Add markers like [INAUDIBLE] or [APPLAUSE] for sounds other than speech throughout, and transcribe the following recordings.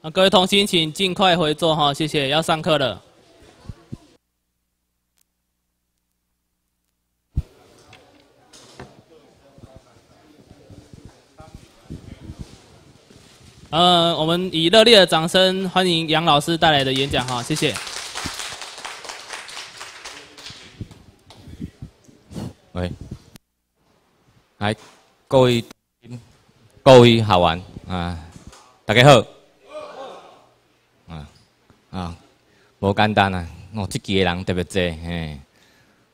啊，各位同心，请尽快回座哈，谢谢。要上课了。呃，我们以热烈的掌声欢迎杨老师带来的演讲哈，谢谢。喂，哎，各位，各位，好玩啊，大家好，啊啊，无简单啊，哦，即持嘅人特别多，嘿，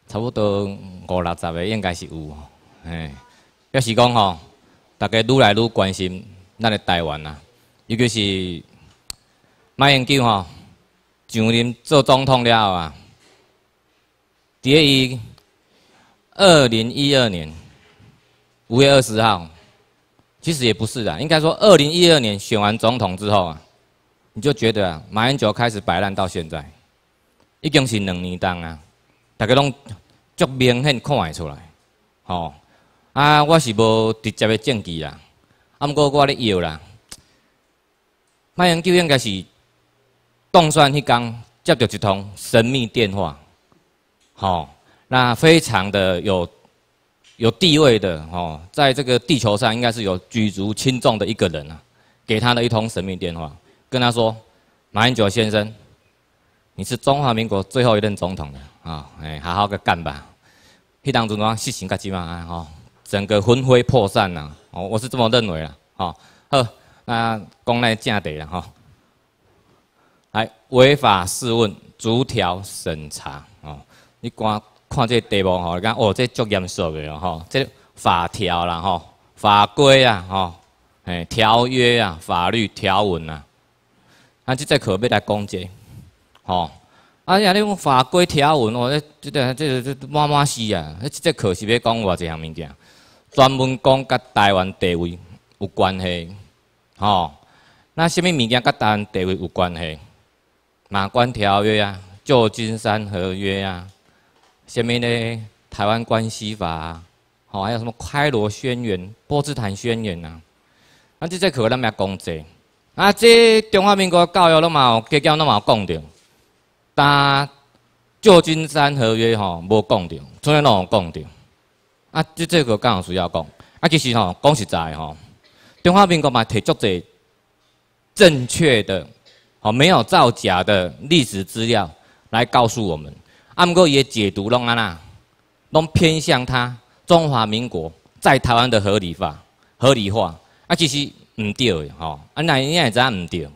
差不多五六十个应该是有，嘿，要是讲吼，大家愈来愈关心咱的台湾啊，尤其是马英九吼上任做总统了后啊，第一。二零一二年五月二十号，其实也不是啦，应该说二零一二年选完总统之后啊，你就觉得啊、马英九开始摆烂，到现在已经是两年当啊，大家拢足明显看会出来，吼啊，我是无直接的证据啦，毋过我咧摇啦，马英九应该是动算迄天接到一通神秘电话，吼。那非常的有，有地位的哦，在这个地球上应该是有举足轻重的一个人啊，给他的一通神秘电话，跟他说，马英九先生，你是中华民国最后一任总统的啊，哎，好好的干吧，去当总统事情该怎啊哦，整个魂飞魄散呐，哦，我是这么认为啊，哦，好，那讲来正题了哦，来违法试问，逐条审查哦，你关。看这题目吼，讲哦，这足严肃的吼，这法条啦吼，法规啊吼，嘿，条约啊，法律条文啊，啊，即节课要来讲者，吼，啊，像这种法规条文哦，即即个、即满满是啊，即这节课是要讲偌济项物件，专门讲甲台湾地位有关系，吼，那啥物物件甲台湾地位有关系？马关条约啊，旧金山合约啊。下面呢，台湾关系法，吼，还有什么开罗宣言、波茨坦宣言呐？啊，这再可咱要讲这，啊，这中华民国教育，咱嘛有，国家，咱嘛有讲到，但旧金山合约吼，无讲到，从有讲到。啊，这这个刚好需要讲。啊，其实吼，讲实在吼，中华民国嘛提足多正确的，吼，没有造假的历史资料来告诉我们。啊，毋过伊个解读，拢安那，拢偏向他中华民国在台湾的合理化、合理化，啊其实毋对的吼，啊那你也知影毋对，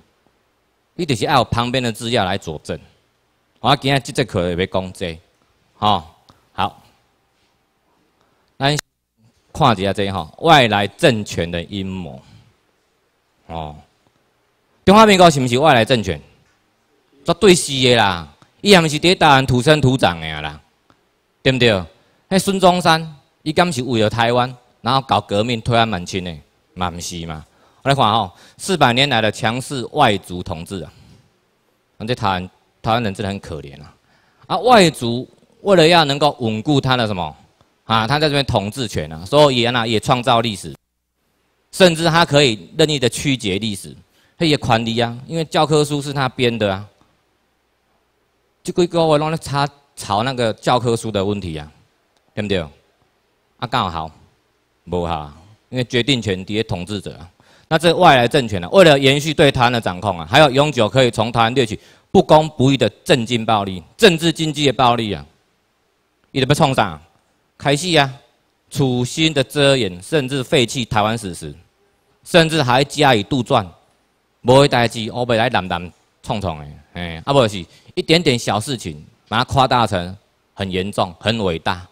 伊就是爱有旁边的资料来佐证。我今仔即节课要讲这，吼好，咱看一下这吼外来政权的阴谋，哦，中华民国是毋是外来政权？绝对是的啦。伊也毋是在台湾土生土长的啊啦，对毋对？那孙中山，伊敢是为了台湾，然后搞革命推翻满清的，嘛毋是嘛？我来看吼，四百年来的强势外族统治啊，我们台湾，台湾人真的很可怜啊。啊，外族为了要能够稳固他的什么，啊，他在这边统治权啊，所以也呢也创造历史，甚至他可以任意的曲解历史，他也权力啊，因为教科书是他编的啊。即几个月拢咧查查那个教科书的问题啊，对不对？啊，刚好，无好，因为决定权咧统治者。那这外来政权啊，为了延续对台湾的掌控啊，还有永久可以从台湾掠取不公不义的政经暴力、政治经济的暴力啊，伊直要创啥？开戏啊，处心的遮掩，甚至废弃台湾史实，甚至还加以杜撰，无些代志我白来乱乱创创的，嘿，啊，无是。一点点小事情，把它夸大成很严重、很伟大。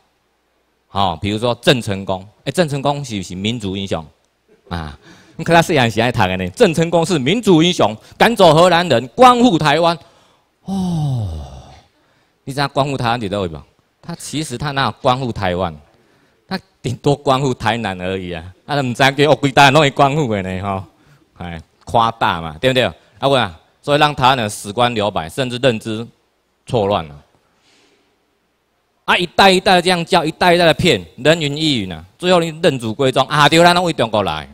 好，比如说郑成功，哎，郑成功是不是民族英雄？啊，你看他思想是爱读的呢。郑成功是民族英雄，赶走荷兰人，光复台湾。哦，你知光复台湾你知会不？他其实他那光复台湾，他顶多光复台南而已啊。他都唔知几多几大拢会光复的呢？吼，哎，夸大嘛，对不对？阿伟啊。所以让他呢，史观留白，甚至认知错乱了。啊，一代一代的这样叫，一代一代的骗，人云亦云啊。最后你认祖归宗，啊丢咱拢为中国来，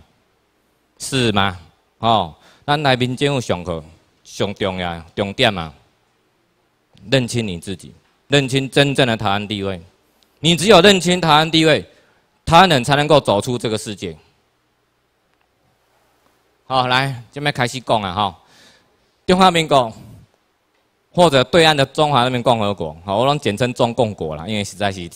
是吗？哦，咱来民间有上课，上重要、重点嘛。认清你自己，认清真正的台湾地位。你只有认清台湾地位，台湾人才能够走出这个世界。好，来这边开始讲了哈。中华民国或者对岸的中华人民共和国，好，我拢简称中共国啦，因为实在是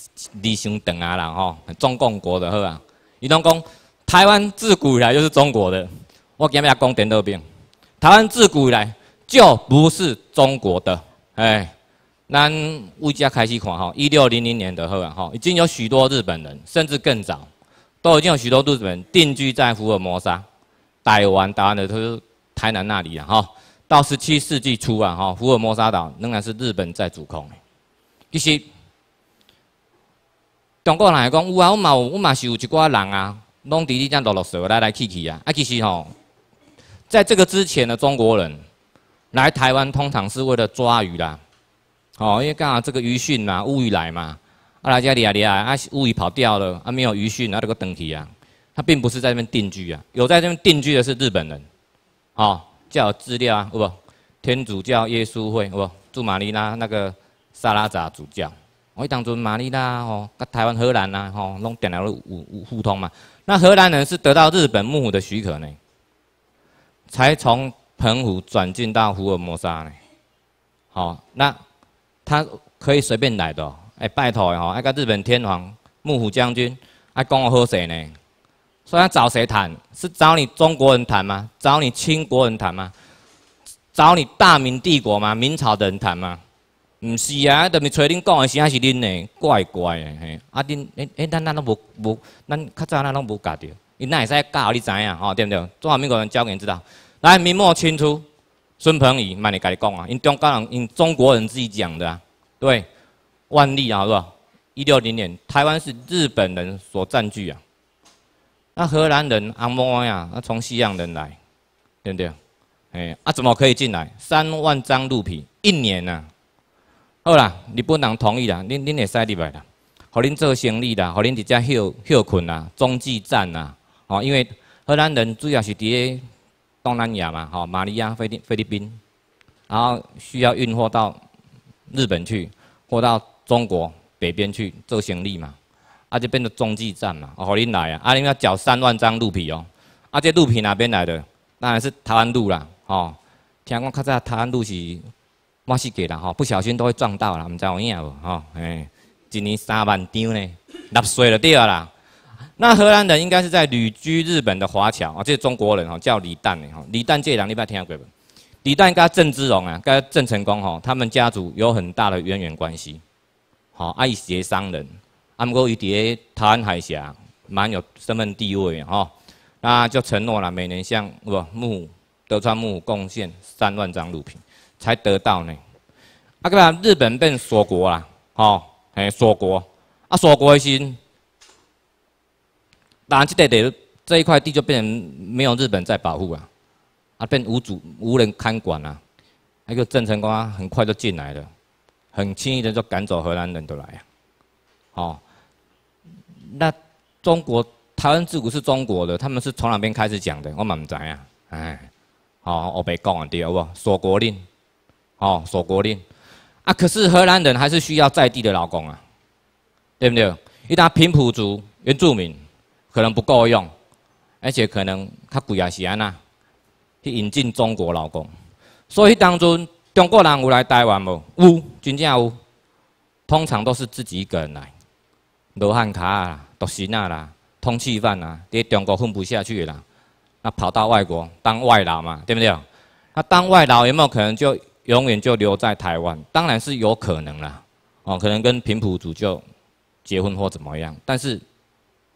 历史长啊啦，吼，中共国的，好啊。伊拢讲台湾自古以来就是中国的，我今日要讲点那边。台湾自古以来就不是中国的，哎，咱物价开始看吼，一六零零年的，好啊，哈，已经有许多日本人，甚至更早，都已经有许多日本人定居在福尔摩沙，台湾、对岸的，就是台南那里了，哈。到十七世纪初啊，哈，福尔摩沙岛仍然是日本在主控。其实中国人来讲有啊，我嘛，我嘛是有一挂人啊，拢伫你这落落手来来去去啊。啊，其实吼，在这个之前的中国人来台湾，通常是为了抓鱼啦，哦，因为刚好这个鱼汛嘛，乌鱼来嘛，啊来家里啊里啊，啊乌鱼跑掉了，啊没有鱼汛，啊这个等期啊，他并不是在那边定居啊。有在那边定居的是日本人，哦。教资料啊，有不，天主教耶稣会，不，驻马尼拉那个萨拉扎主教，我一当准马尼拉吼，跟台湾荷兰呐吼弄电缆路互互通嘛，那荷兰人是得到日本幕府的许可呢，才从澎湖转进到福尔摩沙呢，好，那他可以随便来的，哎，拜托哦，那跟日本天皇、幕府将军，还讲好谁呢。说要找谁谈？是找你中国人谈吗？找你清国人谈吗？找你大明帝国吗？明朝的人谈吗？唔是啊，都咪找恁讲的时，还是恁的怪怪的嘿。啊恁恁哎，咱咱拢无无，咱较早咱拢无教着，伊哪会使教你知影吼对不对？中华民国人教给你知道。来，明末清初，孙鹏仪卖你家己讲啊，因中国人因中国人自己讲的啊，对。万历啊是吧？一六零年，台湾是日本人所占据啊。那荷兰人阿摩呀，那从西洋人来，对不对？哎，啊怎么可以进来？三万张鹿皮一年呐。好啦，日本人同意啦，恁恁会使入来啦，互恁做生意啦，互恁直接休休困啦，中继站啦。哦，因为荷兰人主要是伫东南亚嘛，哦，马里亚、菲律菲律宾，然后需要运货到日本去，或到中国北边去做生意嘛。啊，就变成中继站嘛，哦，你来啊，啊，你要缴三万张鹿皮哦，啊，这鹿皮哪边来的？当然是台湾鹿啦，哦，听讲较早台湾鹿是墨西哥啦，哦，不小心都会撞到啦，毋知有影无？哦，哎，一年三万张呢，纳税了对啦。那荷兰人应该是在旅居日本的华侨啊，这是中国人哦，叫李旦的吼。李旦这两礼拜听过李旦跟郑芝龙啊，跟郑成功吼，他们家族有很大的渊源关系，好，爱协商人。安国伫咧台湾海峡蛮有身份地位吼，那就承诺了每年向不幕德川幕贡献三万张鹿品，才得到呢。啊个日本变锁国啦，吼，嘿，锁国，啊锁国心。当然这地这一块地就变成没有日本在保护啊，啊变无主无人看管啊，那个郑成功很快就进来了，很轻易的就赶走荷兰人都来啊，哦。那中国台湾自古是中国的，他们是从哪边开始讲的？我们唔知啊。哎，好，我未讲啊，对，好，锁国令，哦，锁国令。啊，可是荷兰人还是需要在地的劳工啊，对不对？一打平埔族原住民可能不够用，而且可能较贵啊，是安那？去引进中国劳工，所以当中中国人有来台湾无？有，真正有，通常都是自己一个人来。罗汉卡啦、独身啦、通气犯啦，在中国混不下去啦，那跑到外国当外劳嘛，对不对？那当外劳有没有可能就永远就留在台湾？当然是有可能啦，哦，可能跟平埔族就结婚或怎么样，但是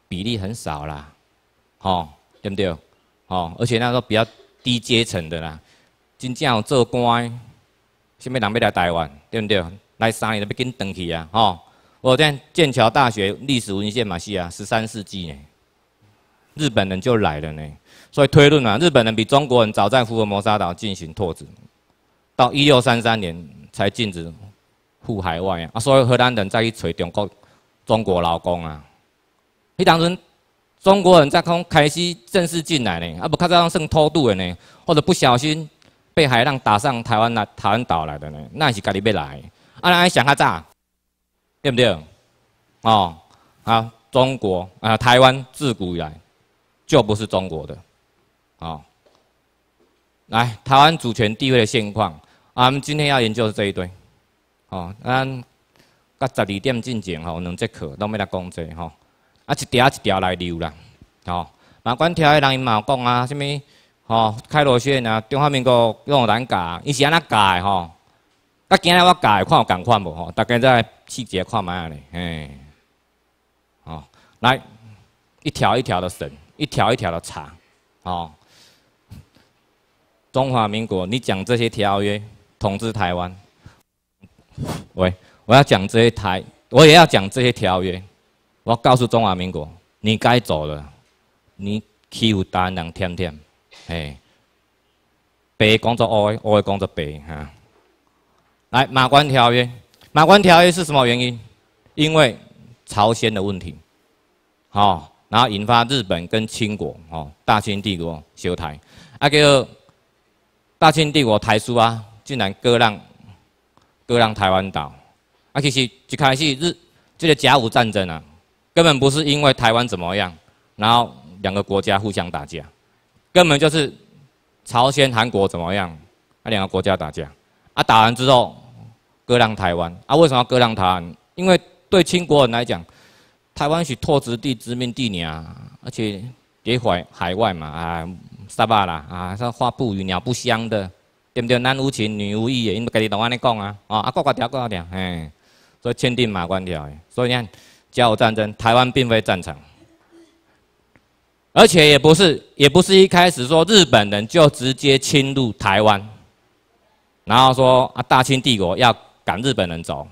比例很少啦，吼，对不对？哦，而且那候比较低阶层的啦，真正做官，什么人要来台湾，对不对？来三年就要紧转去啊，吼。我在剑桥大学历史文献嘛，是啊，十三世纪呢，日本人就来了呢，所以推论啊，日本人比中国人早在福尔摩沙岛进行拓殖，到一六三三年才禁止赴海外啊，所以荷兰人再去找中国中国劳工啊，你当时中国人在刚开始正式进来呢，啊不，刚才讲算偷渡的呢，或者不小心被海浪打上台湾来台湾岛来的呢，那是家己要来，啊，想较早。对不对？哦，啊，中国啊，台湾自古以来就不是中国的，哦。来，台湾主权地位的现况，啊，我们今天要研究是这一堆，哦，那甲十二点进前吼两节课，拢要来讲者吼，啊一条一条来聊啦，哦，马关条约人伊嘛讲啊，啥物，哦，开罗宣啊，中华民国用咱教伊是安那教的吼，甲今日我讲，看有共款无吼，大家在。细节看蛮样哩，哎，哦，来一条一条的审，一条一条的查，哦，中华民国，你讲这些条约统治台湾，喂，我要讲这些台，我也要讲这些条约，我告诉中华民国，你该走了，你欺负大人，天天，哎，白讲着黑，黑讲着白，哈，来马关条约。马关条约是什么原因？因为朝鲜的问题，好，然后引发日本跟清国，哦，大清帝国修台，啊叫大清帝国台书啊，竟然割让割让台湾岛，啊其实一开始日这个甲午战争啊，根本不是因为台湾怎么样，然后两个国家互相打架，根本就是朝鲜韩国怎么样，那两个国家打架，啊打完之后。割让台湾啊？为什么要割让台湾？因为对清国人来讲，台湾是拓殖地、殖民地呢，而且给海海外嘛，啊，沙巴啦啊，说花不语，鸟不香的，对不对？男无情，女无义的，因家己同安尼讲啊，啊国国条，国国条，哎，所以签订马关条约，所以你看甲午战争，台湾并非战场，而且也不是，也不是一开始说日本人就直接侵入台湾，然后说啊，大清帝国要。赶日本人走，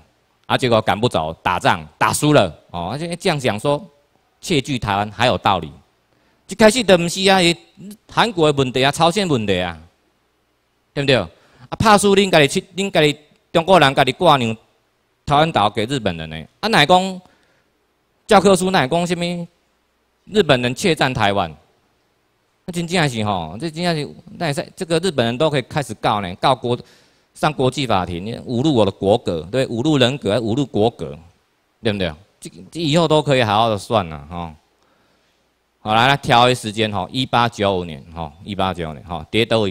啊，结果赶不走，打仗打输了，哦，而且这样讲说，窃据台湾还有道理，一开始东是啊，韩国的问题啊，朝鲜问题啊，对不对？啊，拍输恁家己去，恁家己中国人家己挂牛，台湾岛给日本人呢？啊，乃讲教科书乃讲什么？日本人窃占台湾，啊，真正是吼，这真正是，那也是这个日本人都可以开始告呢，告国。上国际法庭，侮辱我的国格，对，侮辱人格，侮辱国格，对不对？这这以后都可以好好的算啦，吼。好，来来调一时间，哈，一八九五年，哈，一八九五年，吼，迭都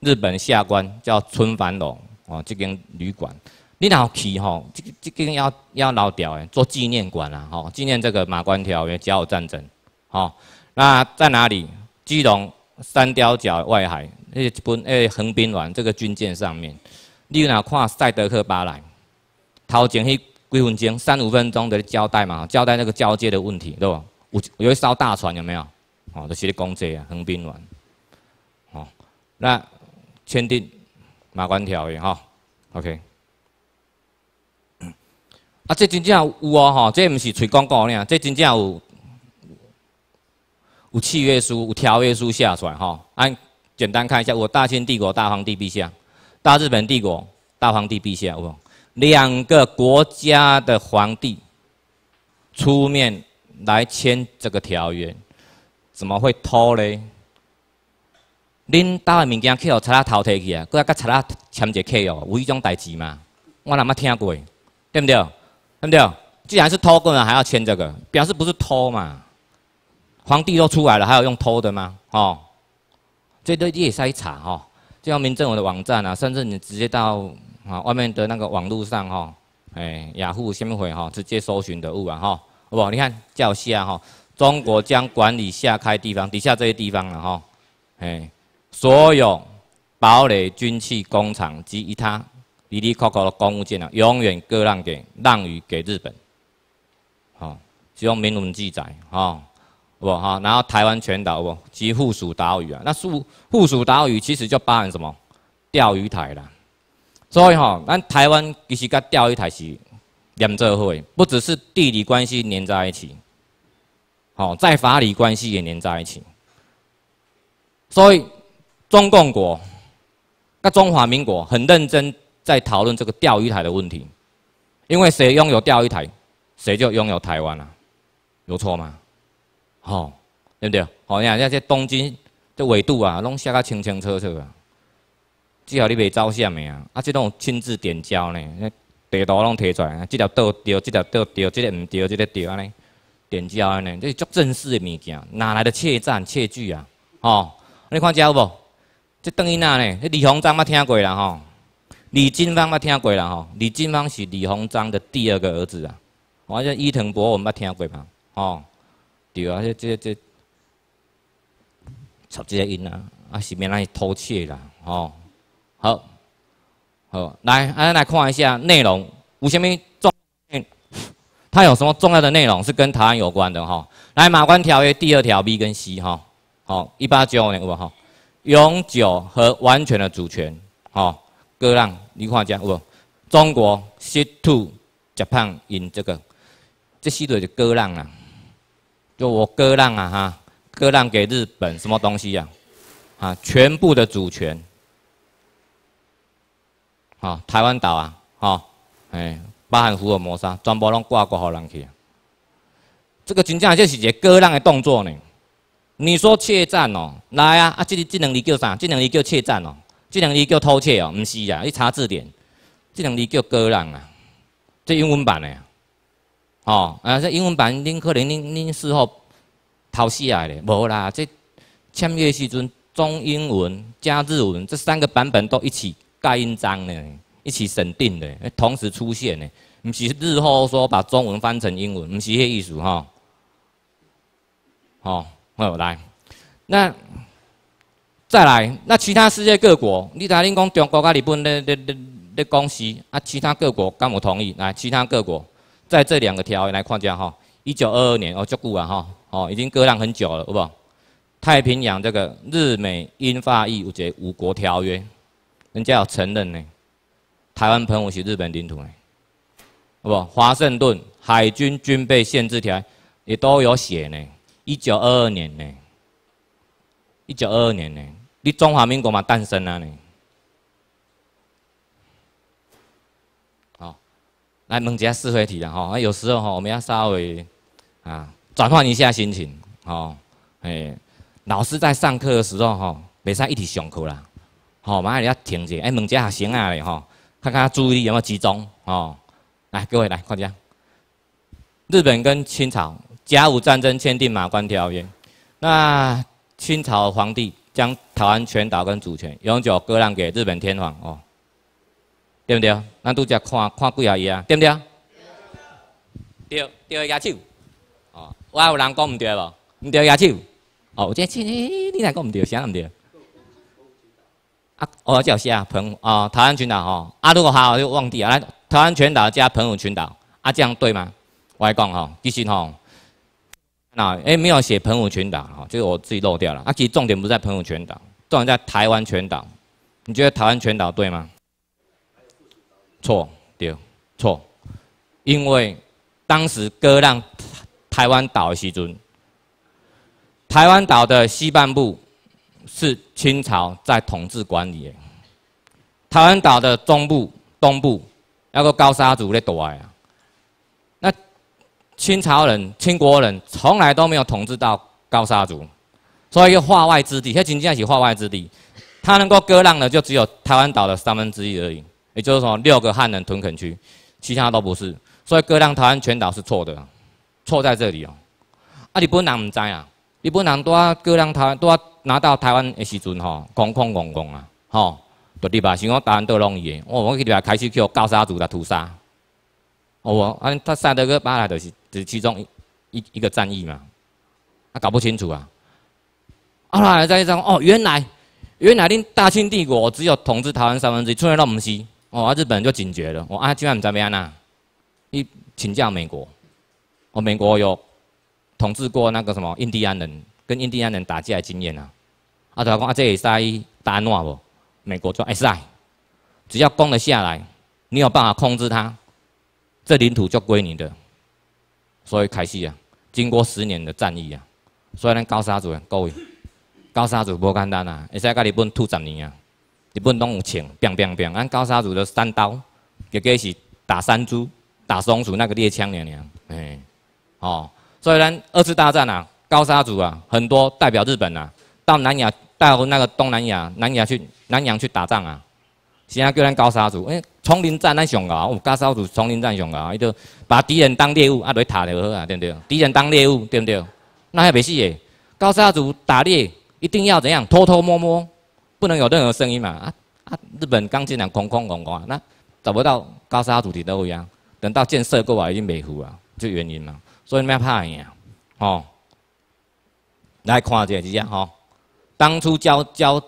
日本下关叫春帆楼，哦，这间旅馆，你老去，吼，这这间要要老屌诶，做纪念馆啦，哈，纪念这个马关条约甲午战争，吼，那在哪里？基隆三貂角外海，诶，本诶，横滨湾这个军舰上面。你如呐，看《赛德克巴莱》，头前迄几分钟、三五分钟的交代嘛，交代那个交接的问题，对不？有有一艘大船，有没有？哦，就是讲这啊，横滨湾。哦，那签订马关条约，哈，OK。啊，这真正有哦，吼，这毋是吹广告尔，这真正有有契约书、有条约书下来吼按简单看一下，我大清帝国大皇帝陛下。大日本帝国大皇帝陛下，哦，两个国家的皇帝出面来签这个条约，怎么会偷嘞？恁倒的物件去哦，插啦偷摕去啊，佫要佮插啦签一个契约，违种代志嘛，我哪么听过，对不对？对不对？既然是偷过了，还要签这个，表示不是偷嘛。皇帝都出来了，还要用偷的吗？哦，这都得筛查哦。像民政委的网站啊，甚至你直接到啊外面的那个网络上哈，哎，雅虎、千百哈，直接搜寻得物啊哈，不，你看叫下哈，中国将管理下开地方底下这些地方了哈，哎，所有堡垒、军器、工厂及一他离离靠靠的公务件啊，永远割让给让与给日本，好，希用明文记载啊。我哈，然后台湾全岛，我及附属岛屿啊，那属附属岛屿其实就包含什么钓鱼台了。所以哈，那台湾其实跟钓鱼台是连着会，不只是地理关系连在一起，好，在法理关系也连在一起。所以中共国跟中华民国很认真在讨论这个钓鱼台的问题，因为谁拥有钓鱼台，谁就拥有台湾了，有错吗？吼，对不对？吼，你看这东京这纬度啊，拢写甲清清楚楚啊。只要你袂照相的啊，啊，拢种亲自点焦呢，地图拢摕出来，啊，即条道对，即条道对，即个毋对，即个对，安尼点焦安尼，这是足正式的物件，哪来的窃战窃据啊？吼，你看这无？这邓英娜呢？李鸿章捌听过啦吼，李金芳捌听过啦吼，李金芳是李鸿章的第二个儿子啊。我叫伊藤博文，捌听过吧？吼。对啊，这这这，插这个音啊，啊是免那去偷窃啦，吼，好，好，来，啊来看一下内容，有啥物重，它有什么重要的内容是跟台湾有关的哈？来，《马关条约》第二条 B 跟 C 哈，好，一八九五年有无号，永久和完全的主权，哦，割让，你看一下有无？中国 C 土，Japan 这个，这 C 就是割让啦。就我割让啊哈，割让给日本什么东西呀？啊，全部的主权。啊，台湾岛啊，哈，哎，巴含福尔摩沙，全部拢挂过荷兰去。这个真正就是一个割让的动作呢。你说窃战哦，来啊，啊，这这两字叫啥？这两字叫窃战哦，这两字叫偷窃哦，不是啊，你查字典，这两字叫割让啊，这英文版的。哦，啊，这英文版恁可能恁恁事后偷来嘞，无啦，这签约时阵中英文加日文这三个版本都一起盖印章嘞，一起审定的，同时出现嘞，毋是日后说把中文翻成英文，毋是迄意思吼。好，好来，那再来，那其他世界各国，你恁讲中国甲日本在在在在讲事，啊，其他各国敢有同意？来，其他各国。在这两个条约框架哈，一九二二年哦，旧古啊哈，哦已经搁让很久了，好不好？太平洋这个日美英法意五国五国条约，人家有承认呢，台湾澎湖是日本领土呢，不？华盛顿海军军备限制条约也都有写呢，一九二二年呢，一九二二年呢，你中华民国嘛诞生了呢。来问一下是非题啦，吼，有时候吼我们要稍微啊转换一下心情，吼，哎，老师在上课的时候吼，袂使一直上课啦，吼，马里要停一下，哎，问一下学生啊，吼，看看注意力有没有集中，吼，来，各位来看一下，日本跟清朝，甲午战争签订马关条约，那清朝皇帝将台湾全岛跟主权永久割让给日本天皇，哦。对不对啊？咱拄只看看几下页啊，对不对啊？对，对，对，椰哦，我还有人讲唔对无？唔对，椰树。哦，我即个，诶，你哪讲唔对？啥唔对？啊，我叫啥？朋哦，台湾群岛吼。啊，这个好我就忘记了。台湾群岛加澎湖群岛，啊，这样对吗？我讲吼，其实吼，那诶没有写澎湖群岛吼，就是我自己漏掉了。啊，其实重点不在澎湖群岛，重点在台湾群岛。你觉得台湾群岛对吗？错对错，因为当时割让台湾岛的时阵，台湾岛的西半部是清朝在统治管理，台湾岛的中部、东部那个高沙族在躲呀，那清朝人、清国人从来都没有统治到高沙族，所以一个化外之地，现仅仅是化外之地，它能够割让的就只有台湾岛的三分之一而已。也就是说，六个汉人屯垦区，其他都不是。所以割让台湾全岛是错的，错在这里哦。啊，日本人唔知啊，日本人在割让台湾、在拿到台湾的时阵吼，空空戆戆啊，吼，就你嘛想讲台湾多容易，我我开始去高沙族的屠杀，哦，安他杀的个巴来的是，是其中一一个战役嘛，啊，搞不清楚啊。后来一张，哦，原来原来恁大清帝国只有统治台湾三分之一，剩下都么是。哦，日本就警觉了。我啊，今晚你怎么样呐？你请教美国。哦，美国有统治过那个什么印第安人，跟印第安人打架的经验呐。啊，他讲啊，这也是在打我，美国在。只要攻得下来，你有办法控制他，这领土就归你的。”所以，开始啊，经过十年的战役啊，所以咱高沙族啊，各位，高沙族无简单啊，会使甲日本吐十年啊。日本拢有枪，砰砰砰！咱高沙族的三刀，个计是打山猪、打松鼠那个猎枪，了了。哎，哦，所以咱二次大战啊，高沙族啊，很多代表日本啊，到南亚、到那个东南亚、南亚去、南洋去打仗啊，是啊叫咱高沙族，哎，丛林战咱上有高沙族丛林战上啊，伊就把敌人当猎物，啊，来打就好啊，对不对？敌人当猎物，对不对？那还袂死诶，高沙族打猎一定要怎样？偷偷摸摸。不能有任何声音嘛，啊啊！日本钢琴两哐哐哐哐，那找不到高山主题的乌央，等到建设过来已经没糊了，就原因嘛，所以咩怕赢，吼！来看一下只吼，当初交交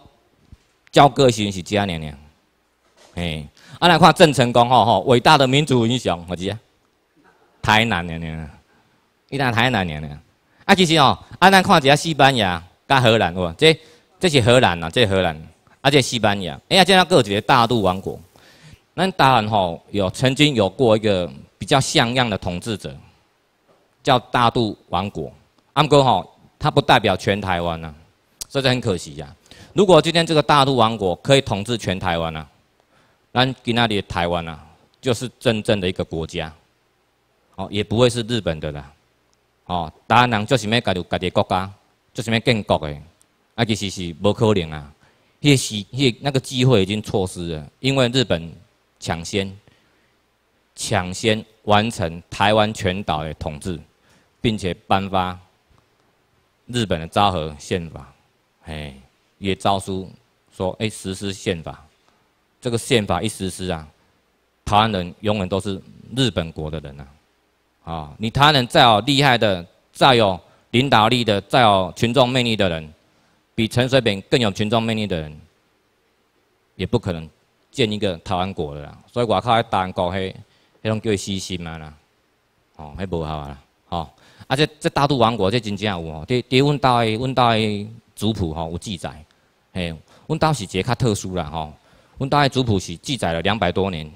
交歌星是几啊年年，嘿！啊来看郑成功吼吼，伟大的民族英雄，何啊，台南的呢，伊在台南的呢，啊其实吼，啊咱看一下西班牙跟荷兰，对。这是荷兰呐，这是荷兰，而且西班牙，哎呀，这些各几个大陆王国，那当然吼，有曾经有过一个比较像样的统治者，叫大陆王国。阿哥吼，他不代表全台湾呐，以这很可惜呀。如果今天这个大陆王国可以统治全台湾呐，那给那里的台湾呐，就是真正的一个国家，哦，也不会是日本的啦，哦，当然就是么加入个个国家，就是么建国的？啊，其实是无可能啊！迄机迄那个机会已经错失了，因为日本抢先抢先完成台湾全岛的统治，并且颁发日本的昭和宪法，哎，也诏书说，哎，实施宪法。这个宪法一实施啊，台湾人永远都是日本国的人啊！啊，你台湾人再有厉害的，再有领导力的，再有群众魅力的人，比陈水扁更有群众魅力的人，也不可能建一个台湾国的啦。所以我靠台湾国去，去让叫伊死心啊啦，吼，迄无效啦，吼。啊，且这大肚王国这真正有吼，伫伫阮兜诶，阮兜的族谱吼有记载，嘿，阮兜是一个较特殊啦吼，阮兜的族谱是记载了两百多年，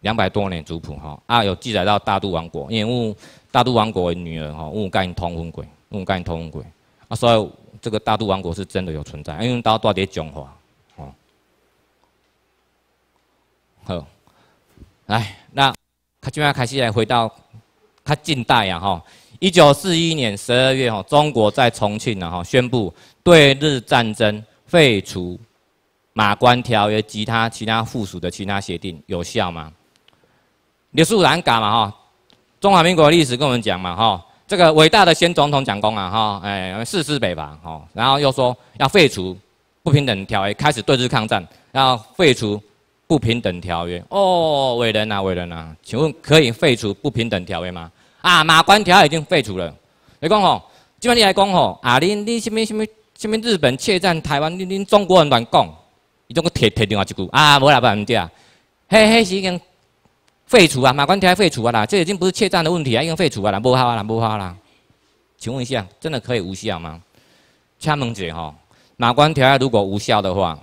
两百多年族谱吼，啊有记载到大肚王国，因为阮大肚王国的女儿吼有甲因通婚过，有甲因通婚过，啊所以。这个大渡王国是真的有存在，因为到大抵中华，哦，好，哎，那他就要开始来回到他近代啊，哈，一九四一年十二月，哈，中国在重庆，然后宣布对日战争废除马关条约及其他其他附属的其他协定有效吗？刘树难改嘛，哈，中华民国历史跟我们讲嘛，哈。这个伟大的先总统蒋公啊，哈，哎，誓师北伐，哈，然后又说要废除不平等条约，开始对日抗战，要废除不平等条约。哦，伟人呐，伟人呐，请问可以废除不平等条约吗？啊，马关条约已经废除了。你讲吼，今晚你来讲吼，啊，你你什么什么什么日本窃占台湾，你你中国人乱讲，伊总阁提提另外一句，啊，无啦不啦，唔对啊，嘿嘿，是已经。废除啊，马关条约废除啊啦，这已经不是怯战的问题啊，应该废除啊啦，不花啦，不花啦。请问一下，真的可以无效吗？佳梦姐吼，马关条约如果无效的话，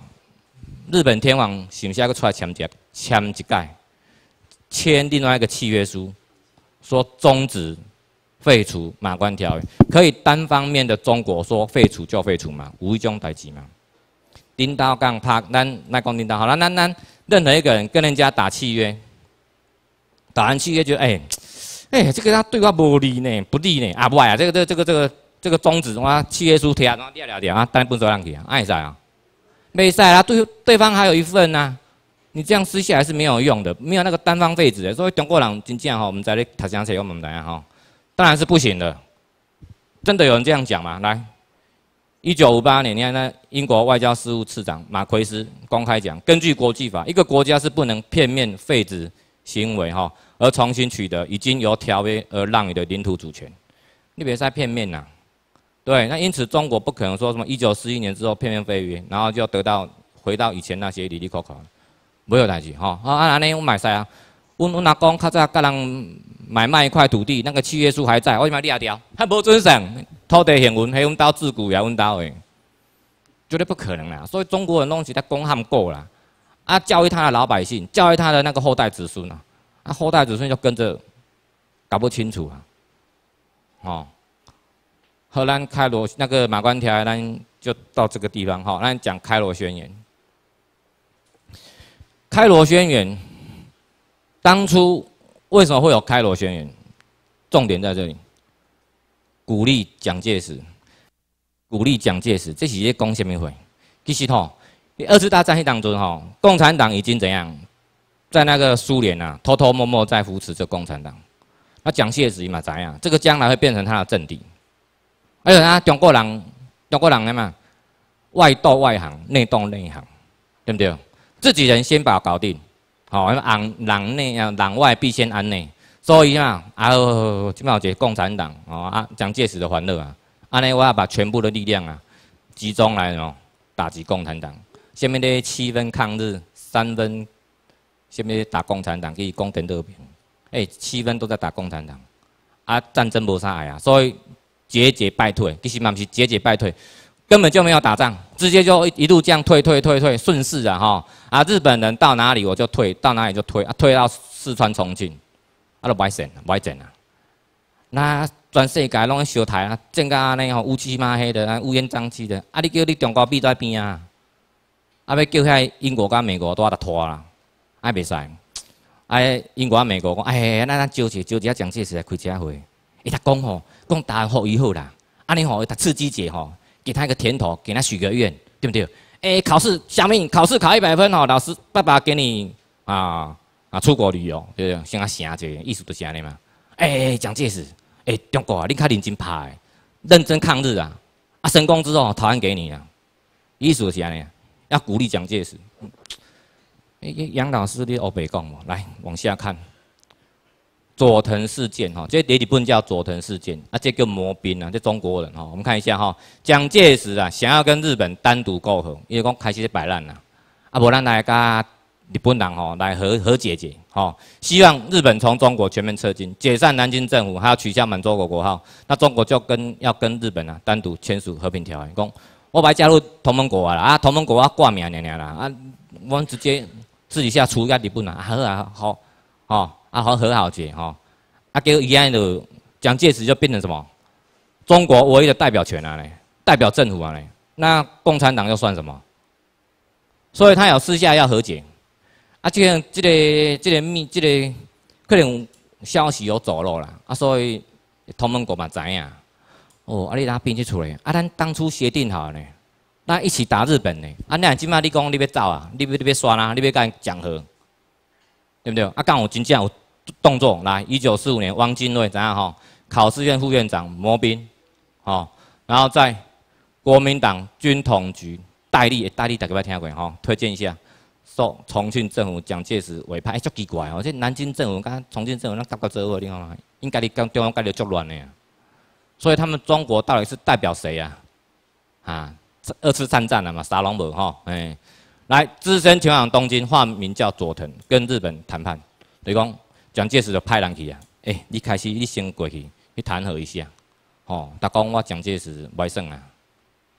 日本天皇是不是要出来签约，签一盖，签另外一个契约书，说终止废除马关条约，可以单方面的中国说废除就废除吗？无意中打击吗？叮当刚拍，那那公叮当好了，那那任何一个人跟人家打契约。台湾企业就哎哎，这个他对我不利呢，不利呢，啊不啊，这个这个这个这个终止我契约书贴啊，怎啊了了了啊，当然不能这样去啊，爱在啊？没在啊？对对方还有一份呐，你这样撕下来是没有用的，没有那个单方废纸的。所以中国人今天吼，我们在哩他想怎样我们怎样吼，当然是不行的。真的有人这样讲吗？来，一九五八年，你看那英国外交事务次长马奎斯公开讲，根据国际法，一个国家是不能片面废止。行为哈，而重新取得已经有条约而让你的领土主权，你别再片面呐，对。那因此中国不可能说什么一九四一年之后片面飞鱼，然后就得到回到以前那些里里口口，没有代志哈。啊，安兰尼，我买啊，我我阿公较在甲人买卖一块土地，那个契约书还在。我问你阿掉，他无准性，土地现文还阮兜自古也阮兜的，绝对不可能啦。所以中国的东西在公汉过啦。啊，教育他的老百姓，教育他的那个后代子孙啊，啊，后代子孙就跟着搞不清楚啊，哦。荷兰开罗那个马关条约，咱就到这个地方哈，咱讲开罗宣言。开罗宣言，当初为什么会有开罗宣言？重点在这里，鼓励蒋介石，鼓励蒋介石，这是在讲什么话？其实哈。二次大战一当中，哈，共产党已经怎样，在那个苏联呐，偷偷摸摸在扶持这共产党。那蒋介石嘛，怎样？这个将来会变成他的阵地。还有他中国人，中国人嘛，外斗外行，内斗内行，对不对？自己人先把搞定，吼，安攘内啊，攘外必先安内。所以啊，啊，就一个共产党，哦，啊，蒋介石的欢乐啊，安那我要把全部的力量啊，集中来哦，打击共产党。下面咧七分抗日，三分，下面打共产党去攻田德平。哎，七分都在打共产党，啊，战争无啥爱啊，所以节节败退，其实嘛不是节节败退，根本就没有打仗，直接就一路这样退退退退，顺势啊吼，啊，日本人到哪里我就退，到哪里就退，啊，退到四川重庆，啊都白整白整啊，那全世界拢烧台啊，整个安尼吼乌漆嘛黑的，乌烟瘴气的，啊你叫你中国闭在边啊？啊！要叫遐英国甲美国都仔来拖啦，啊，袂使。啊！英国甲美国讲：“哎，咱咱招一招蒋介石来开下会，伊才讲吼，讲台湾好以后啦，安尼吼，他刺激下吼，给他一个甜头，给他许个愿，对不对？哎，考试下面考试考一百分吼，老师爸爸给你啊啊出国旅游，就对？先啊写者，意思就是安尼嘛。哎，蒋介石，哎，中国啊，你较认真拍，认真抗日啊！啊，成功之后台湾给你啊，意思就是安尼。”要鼓励蒋介石，杨老师你欧别讲哦，来往下看，佐藤事件哈，这日本叫佐藤事件啊，这叫魔兵啊，这中国人哈，我们看一下哈，蒋介石啊想要跟日本单独媾和，因为讲开始摆烂啦，啊，无咱来跟日本人哈来和和解解哈，希望日本从中国全面撤军，解散南京政府，还要取消满洲国国号，那中国就跟要跟日本啊单独签署和平条约共。我把加入同盟国啊！啊，同盟国啊，挂名的啦啊，我直接自己下出甲日本啊，好啊，好，吼，啊好和好解吼，啊，给伊安就蒋介石就变成什么？中国唯一的代表权啊嘞，代表政府啊嘞，那共产党又算什么？所以他有私下要和解，啊，这个这个这个密这个可能消息有走漏啦，啊，所以同盟国嘛知影。哦，啊！你打兵去出来，啊！咱当初协定好呢，咱一起打日本呢。啊，你即摆你讲你要走啊，你要你要耍啦，你要跟人讲和，对不对？啊，刚有真正有动作来。一九四五年，汪精卫怎样吼？考试院副院长摩斌，吼，然后在国民党军统局代理，代理大家要听过吼，推荐一下。受重庆政府蒋介石委派，哎，足奇怪，哦！这南京政府跟重庆政府那搭到做伙？你看嘛，应该你中央该要足乱的。所以他们中国到底是代表谁呀？啊，二次参战了嘛，沙龙母吼，哎，来资深前往东京，化名叫佐藤，跟日本谈判。对讲蒋介石就派人去啊，哎，你开始你先过去，去谈和一下，哦，他讲我蒋介石外算啊，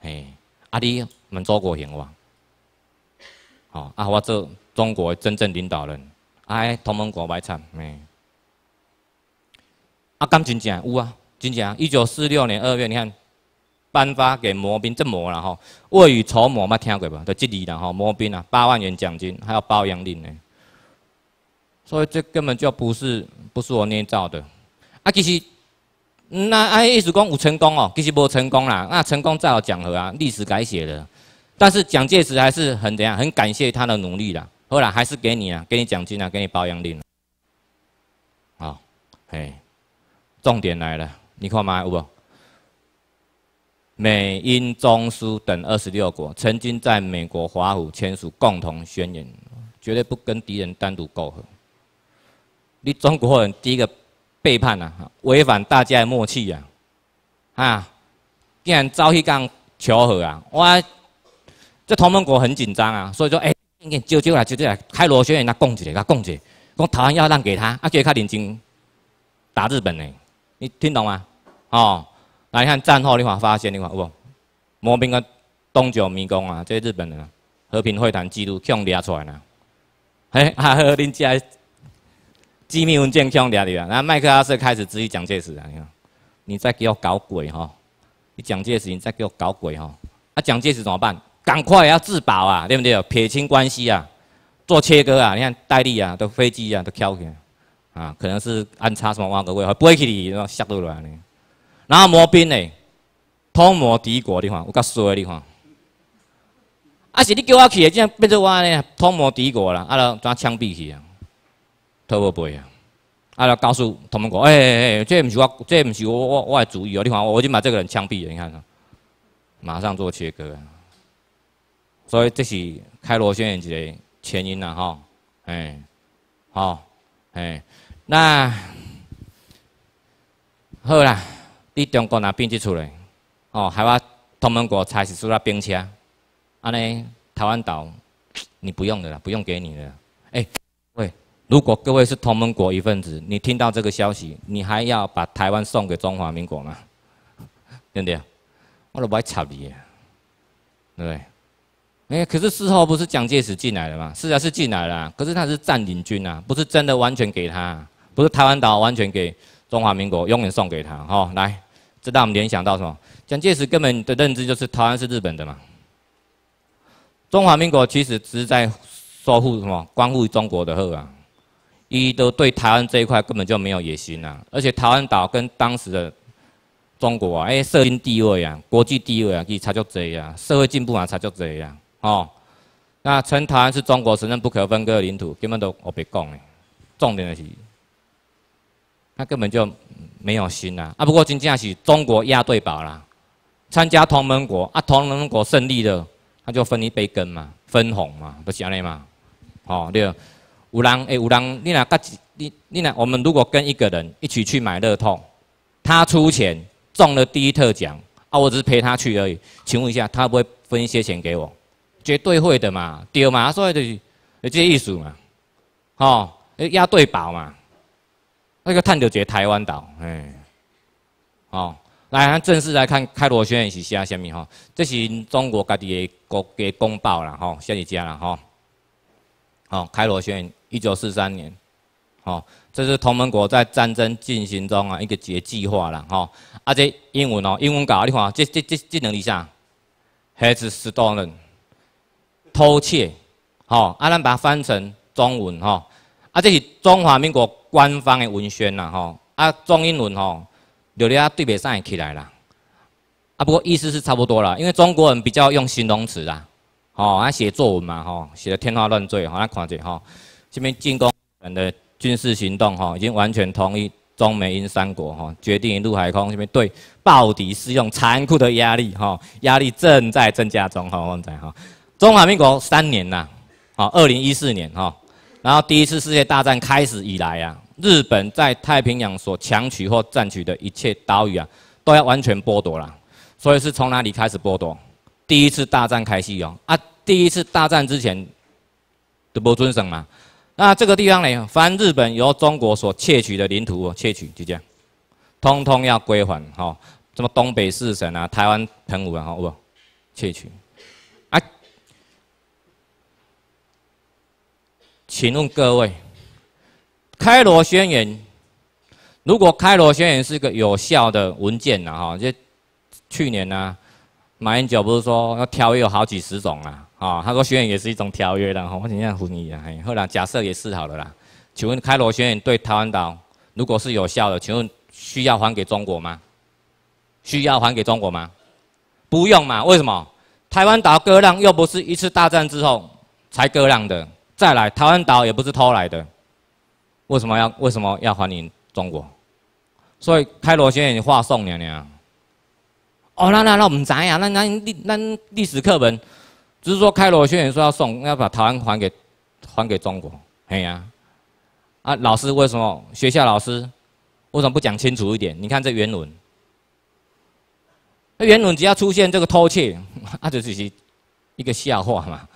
哎，啊你们中国行哇，哦，啊我做中国真正领导人，哎，同盟国外惨，哎，啊，敢真正有啊？真正一九四六年二月，你看，颁发给摩兵这模了吼。未雨绸缪嘛，听过吧？在这里啦吼。摩兵啊，八万元奖金，还有包养令呢。所以这根本就不是不是我捏造的。啊，其实那啊意思讲，有成功哦，其实没成功啦。那成功再好讲何啊？历史改写的，但是蒋介石还是很怎样，很感谢他的努力啦，后来还是给你啊，给你奖金啊，给你包养令。好，哎，重点来了。你看嘛，有无？美、英、中、苏等二十六国曾经在美国华府签署共同宣言，绝对不跟敌人单独媾和。你中国人第一个背叛啊，违反大家的默契呀，啊！竟然早去讲求和啊，我这同盟国很紧张啊，所以说哎，啾啾来啾啾来，开螺旋桨供起来，拱起来，讲台湾要让给他，啊，叫他认真打日本呢。你听懂吗？哦，那你看战后你发发现你看，有无？《魔兵》跟《东九迷宫》啊，这些日本人和平会谈记录，强掉出来了。嘿，还呵，恁家机密文件强掉的了。那麦克阿瑟开始质疑蒋介石啊，你看，你再给我搞鬼哈！你蒋介石你再给我搞鬼哈！啊，蒋介石怎么办？赶快要自保啊，对不对？撇清关系啊，做切割啊。你看，代笠啊，都飞机啊，都翘起来。啊，可能是安插什么外国鬼，还背起你，那吓到呢。然后谋兵呢，通谋敌国的哈，我甲说的哈。啊，是你叫我去的，这样变成我呢，通谋敌国了，啊，就抓枪毙去啊，偷我背啊，啊，了告诉同盟国，哎哎哎，这不是我，这不是我，我我的主意哦，你看，我已经把这个人枪毙了，你看看，马上做切割。所以这是开罗宣言的前因呐，哈，哎，好。哎，那好啦，你中国拿边器出来，哦，还我同盟国才是输啦兵车，啊，安尼台湾岛，你不用的啦，不用给你的。哎，喂，如果各位是同盟国一份子，你听到这个消息，你还要把台湾送给中华民国吗？对不对？我都不爱插你，对不对？哎，可是事后不是蒋介石进来了吗？是啊，是进来了。可是他是占领军啊，不是真的完全给他，不是台湾岛完全给中华民国，永远送给他。好，来，这让我们联想到什么？蒋介石根本的认知就是台湾是日本的嘛。中华民国其实只是在守护什么，光复中国的后啊，一都对台湾这一块根本就没有野心啊，而且台湾岛跟当时的中国啊，哎，社经地位啊，国际地位啊，比差足这样，社会进步啊，差足这样。哦，那台湾是中国神圣不可分割的领土，根本都我别讲嘞。重点的是，他根本就没有心呐。啊，不过真正是中国压对宝啦，参加同盟国啊，同盟国胜利的，他就分一杯羹嘛，分红嘛，不是安尼嘛？哦，对，有人哎，有人你那个，你你那，我们如果跟一个人一起去买乐透，他出钱中了第一特奖啊，我只是陪他去而已，请问一下，他会不会分一些钱给我？绝对会的嘛，对嘛，所以就是这些意思嘛，吼，压对宝嘛，那个探索者台湾岛，哎，哦，来正式来看开罗宣言是写啥物吼？这是中国家己的国的公报了吼，写一家了吼，好，开罗宣言，一九四三年，好，这是同盟国在战争进行中啊一个节计划了吼，啊这英文哦，英文稿你看这这这这能力啥？Has stolen 偷窃，吼啊！咱把它翻成中文，吼啊！这是中华民国官方的文宣啦，吼啊！中英文吼，就了下对不上起来啦。啊，不过意思是差不多啦，因为中国人比较用形容词啦，吼啊！写作文嘛，吼写的天花乱坠，吼咱看下哈。这边进攻人的军事行动，吼已经完全同意。中美英三国，吼决定陆海空这边对暴敌施用残酷的压力，吼压力正在增加中，吼旺仔哈。中华民国三年呐，啊，二零一四年哈，然后第一次世界大战开始以来啊，日本在太平洋所强取或占取的一切岛屿啊，都要完全剥夺了。所以是从哪里开始剥夺？第一次大战开始哦啊！第一次大战之前，都不遵守嘛。那这个地方呢，凡日本由中国所窃取的领土哦，窃取就这样，通通要归还哈。什么东北四省啊，台湾澎湖啊，不，窃取。请问各位，开罗宣言如果开罗宣言是一个有效的文件呢？哈，就去年呢，马英九不是说条约有好几十种啊？啊，他说宣言也是一种条约的，我怎样呼你啊？哎，后来假设也是好了啦。请问开罗宣言对台湾岛如果是有效的，请问需要还给中国吗？需要还给中国吗？不用嘛？为什么？台湾岛割让又不是一次大战之后才割让的。再来，台湾岛也不是偷来的，为什么要为什么要还你中国？所以开罗宣言你话送娘娘？哦，那那那我们知呀，那那历那历史课本只是说开罗宣言说要送，要把台湾还给还给中国，哎呀，啊老师为什么学校老师为什么不讲清楚一点？你看这原文，那原文只要出现这个偷窃，[LAUGHS] 那就只是一个笑话嘛，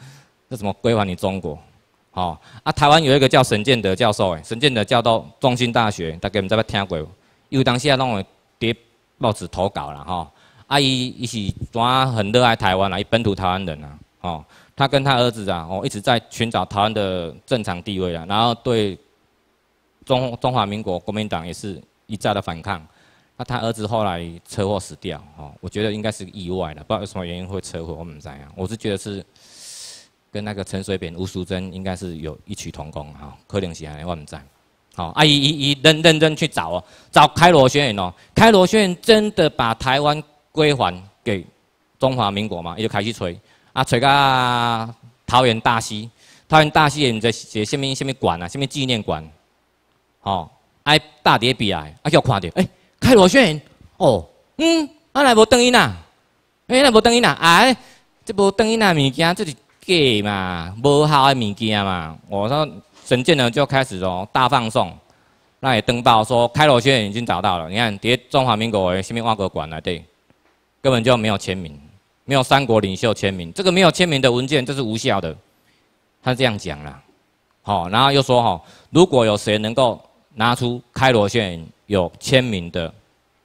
这怎么归还你中国？哦，啊，台湾有一个叫沈建德教授诶，沈建德教到中兴大学，大家不知道听过，有当时下那种叠报纸投稿了吼、阿姨，伊是专很热爱台湾啦，伊本土台湾人呐。哦，他跟他儿子啊，哦一直在寻找台湾的正常地位啊，然后对中中华民国国民党也是一再的反抗。那他儿子后来车祸死掉，哦，我觉得应该是意外了，不知道什么原因会车祸，我们怎样？我是觉得是。跟那个陈水扁、吴淑珍应该是有异曲同工哈，可怜死人万万在。好，阿姨一一认认真去找哦，找开罗宣言哦，开罗宣言真的把台湾归还给中华民国嘛？伊就开始吹，啊吹个桃园大溪，桃园大溪也在写什么什么馆啊，什么纪念馆。哦，哎大碟比哎，啊叫我看点，哎开罗宣言，哦，嗯，啊来无等伊呐，哎来无等伊呐，哎，这无等伊呐物件这是。假嘛，无效的物件嘛。我说，陈建呢就开始哦，大放送，那也登报说开罗宣言已经找到了。你看，叠中华民国新民万国馆来对，根本就没有签名，没有三国领袖签名，这个没有签名的文件就是无效的。他这样讲啦，好，然后又说吼，如果有谁能够拿出开罗宣言有签名的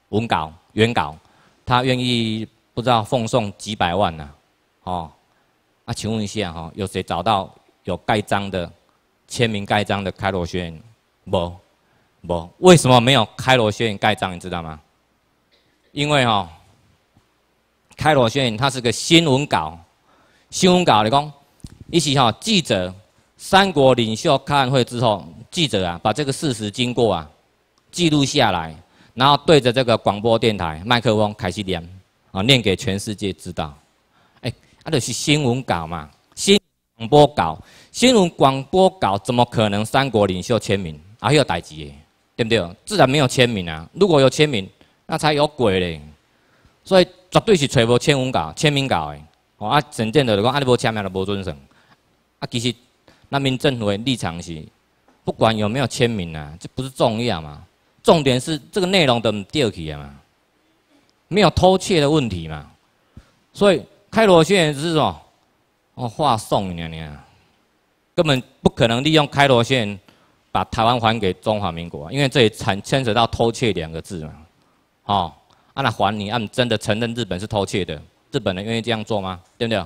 文稿原稿，他愿意不知道奉送几百万啊，哦。啊，请问一下哈，有谁找到有盖章的签名盖章的开罗宣言？无，无。为什么没有开罗宣言盖章？你知道吗？因为哈，开罗宣言它是个新闻稿，新闻稿你讲，一起哈记者三国领袖开完会之后，记者啊把这个事实经过啊记录下来，然后对着这个广播电台麦克风，开始念啊念给全世界知道。啊，就是新闻稿嘛，新广播稿、新闻广播稿，怎么可能三国领袖签名？啊，许代志，的，对不对？自然没有签名啊。如果有签名，那才有鬼嘞。所以绝对是揣无签名稿、签名稿的。哦，啊，真正就讲啊，你无签名就无准成。啊，其实那民政府的立场是，不管有没有签名啊，这不是重要嘛。重点是这个内容都唔掉去啊嘛，没有偷窃的问题嘛。所以。开罗言是哦，哦话送你你，两，根本不可能利用开罗言把台湾还给中华民国，因为这也牵牵扯到偷窃两个字嘛，哦，按来还你，按真的承认日本是偷窃的，日本人愿意这样做吗？对不对？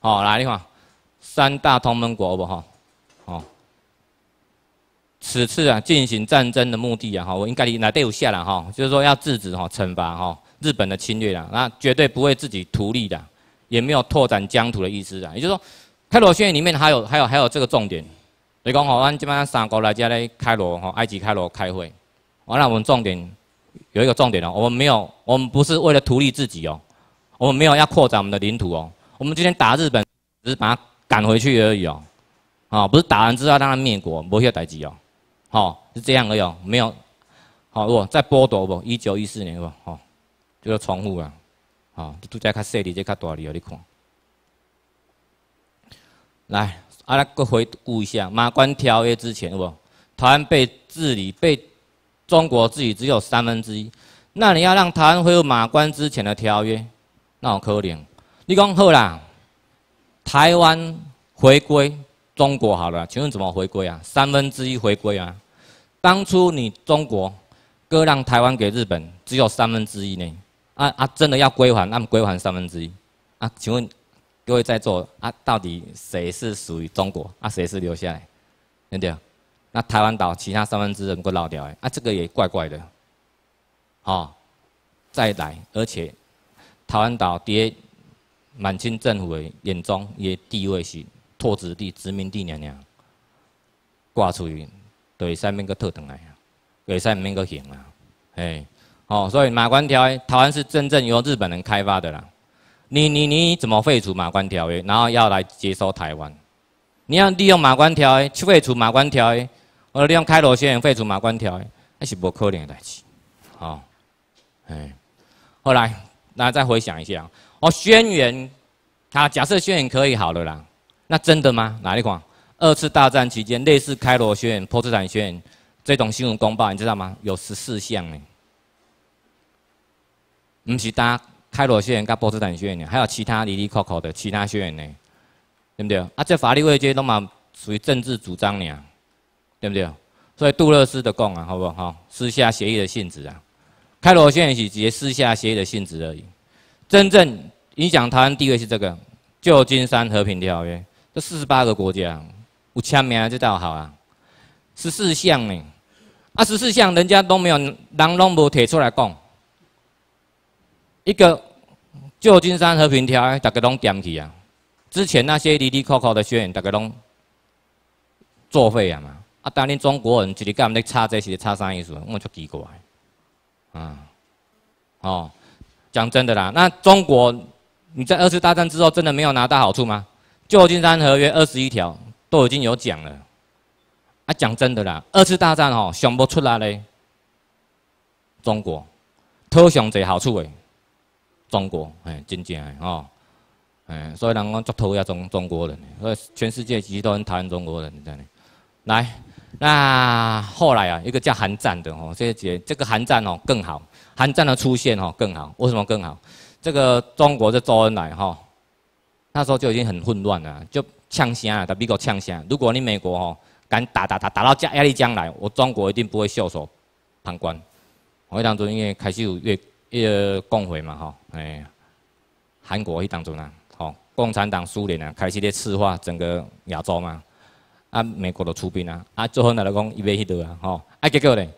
哦，来你话，三大同盟国不好，哦，此次啊进行战争的目的啊，哈，我应该来队伍下来哈，就是说要制止哈，惩罚哈日本的侵略了，那绝对不会自己图利的。也没有拓展疆土的意思啊，也就是说，开罗宣言里面还有还有还有这个重点，你讲我按基本上三国来在咧开罗哈，埃及开罗开会，完了我们重点有一个重点哦，我们没有我们不是为了图利自己哦，我们没有要扩展我们的领土哦，我们今天打日本只是把它赶回去而已哦，哦不是打完之后让它灭国，没有代志哦，好是这样而已，没有，好如果再剥夺不，一九一四年不，好，就要重复了。啊，拄在较细里，即较大里哦，你看。来，阿拉阁回顾一下《马关条约》之前，无台湾被治理被中国治理只有三分之一。那你要让台湾恢复马关之前的条约，那好可怜。你讲好啦，台湾回归中国好了，请问怎么回归啊？三分之一回归啊？当初你中国割让台湾给日本，只有三分之一呢。啊啊！真的要归还，那么归还三分之一。啊，请问各位在座啊，到底谁是属于中国？啊，谁是留下来？对不对？那台湾岛其他三分之一如果捞掉哎，啊，这个也怪怪的。哦，再来，而且台湾岛在满清政府的眼中，也地位是拓殖地、殖民地娘娘，挂出于对山民的特啊，对山民的行啊，哎。哦，所以《马关条约》台湾是真正由日本人开发的啦。你你你怎么废除《马关条约》，然后要来接收台湾？你要利用《马关条约》去废除《马关条约》，或者利用开罗宣言废除《马关条约》，那是不可能的代志。好，哎，后来那再回想一下，哦，宣言，他假设宣言可以好了啦。那真的吗？哪里款？二次大战期间类似开罗宣言、波茨坦宣言这种新闻公报，你知道吗？有十四项呢。唔是搭开罗学院、甲波士顿学院，还有其他离离扣扣的其他学院呢，对不对？啊，这法律问题都嘛属于政治主张呢，对不对？所以杜勒斯的讲啊，好不好？私下协议的性质啊，开罗学院是直接私下协议的性质而已。真正影响台湾地位是这个《旧金山和平条约》，这四十八个国家，五千名就倒好啊，十四项呢，啊，十四项人家都没有，人拢无提出来讲。一个旧金山和平条约，大家拢掂起啊！之前那些滴滴扣扣的宣言，大家拢作废啊嘛！啊，当年中国人一日干毋咧？差这西，差啥意思？我就奇怪。啊，哦，讲真的啦，那中国你在二次大战之后，真的没有拿到好处吗？旧金山合约二十一条都已经有讲了。啊，讲真的啦，二次大战吼，想不出来咧。中国讨上这好处的。中国，哎，真正诶，吼，哎，所以人讲，脚头也中中国人，所以全世界其实都很讨厌中国人，真的。来，那后来啊，一个叫韩战的哦，这个这个韩战哦更好，韩战的出现哦更好，为什么更好？这个中国，这周恩来哦，那时候就已经很混乱了，就呛声，啊，他比较呛声。如果你美国哦敢打打打打到压力将来，我中国一定不会袖手旁观。我当中因为开始有越伊个共匪嘛吼，哎，韩国去当中啊，吼，共产党苏联呐开始咧赤划整个亚洲嘛，啊，美国都出兵啊，啊，最后那来讲伊未去到啊，吼，啊结果咧，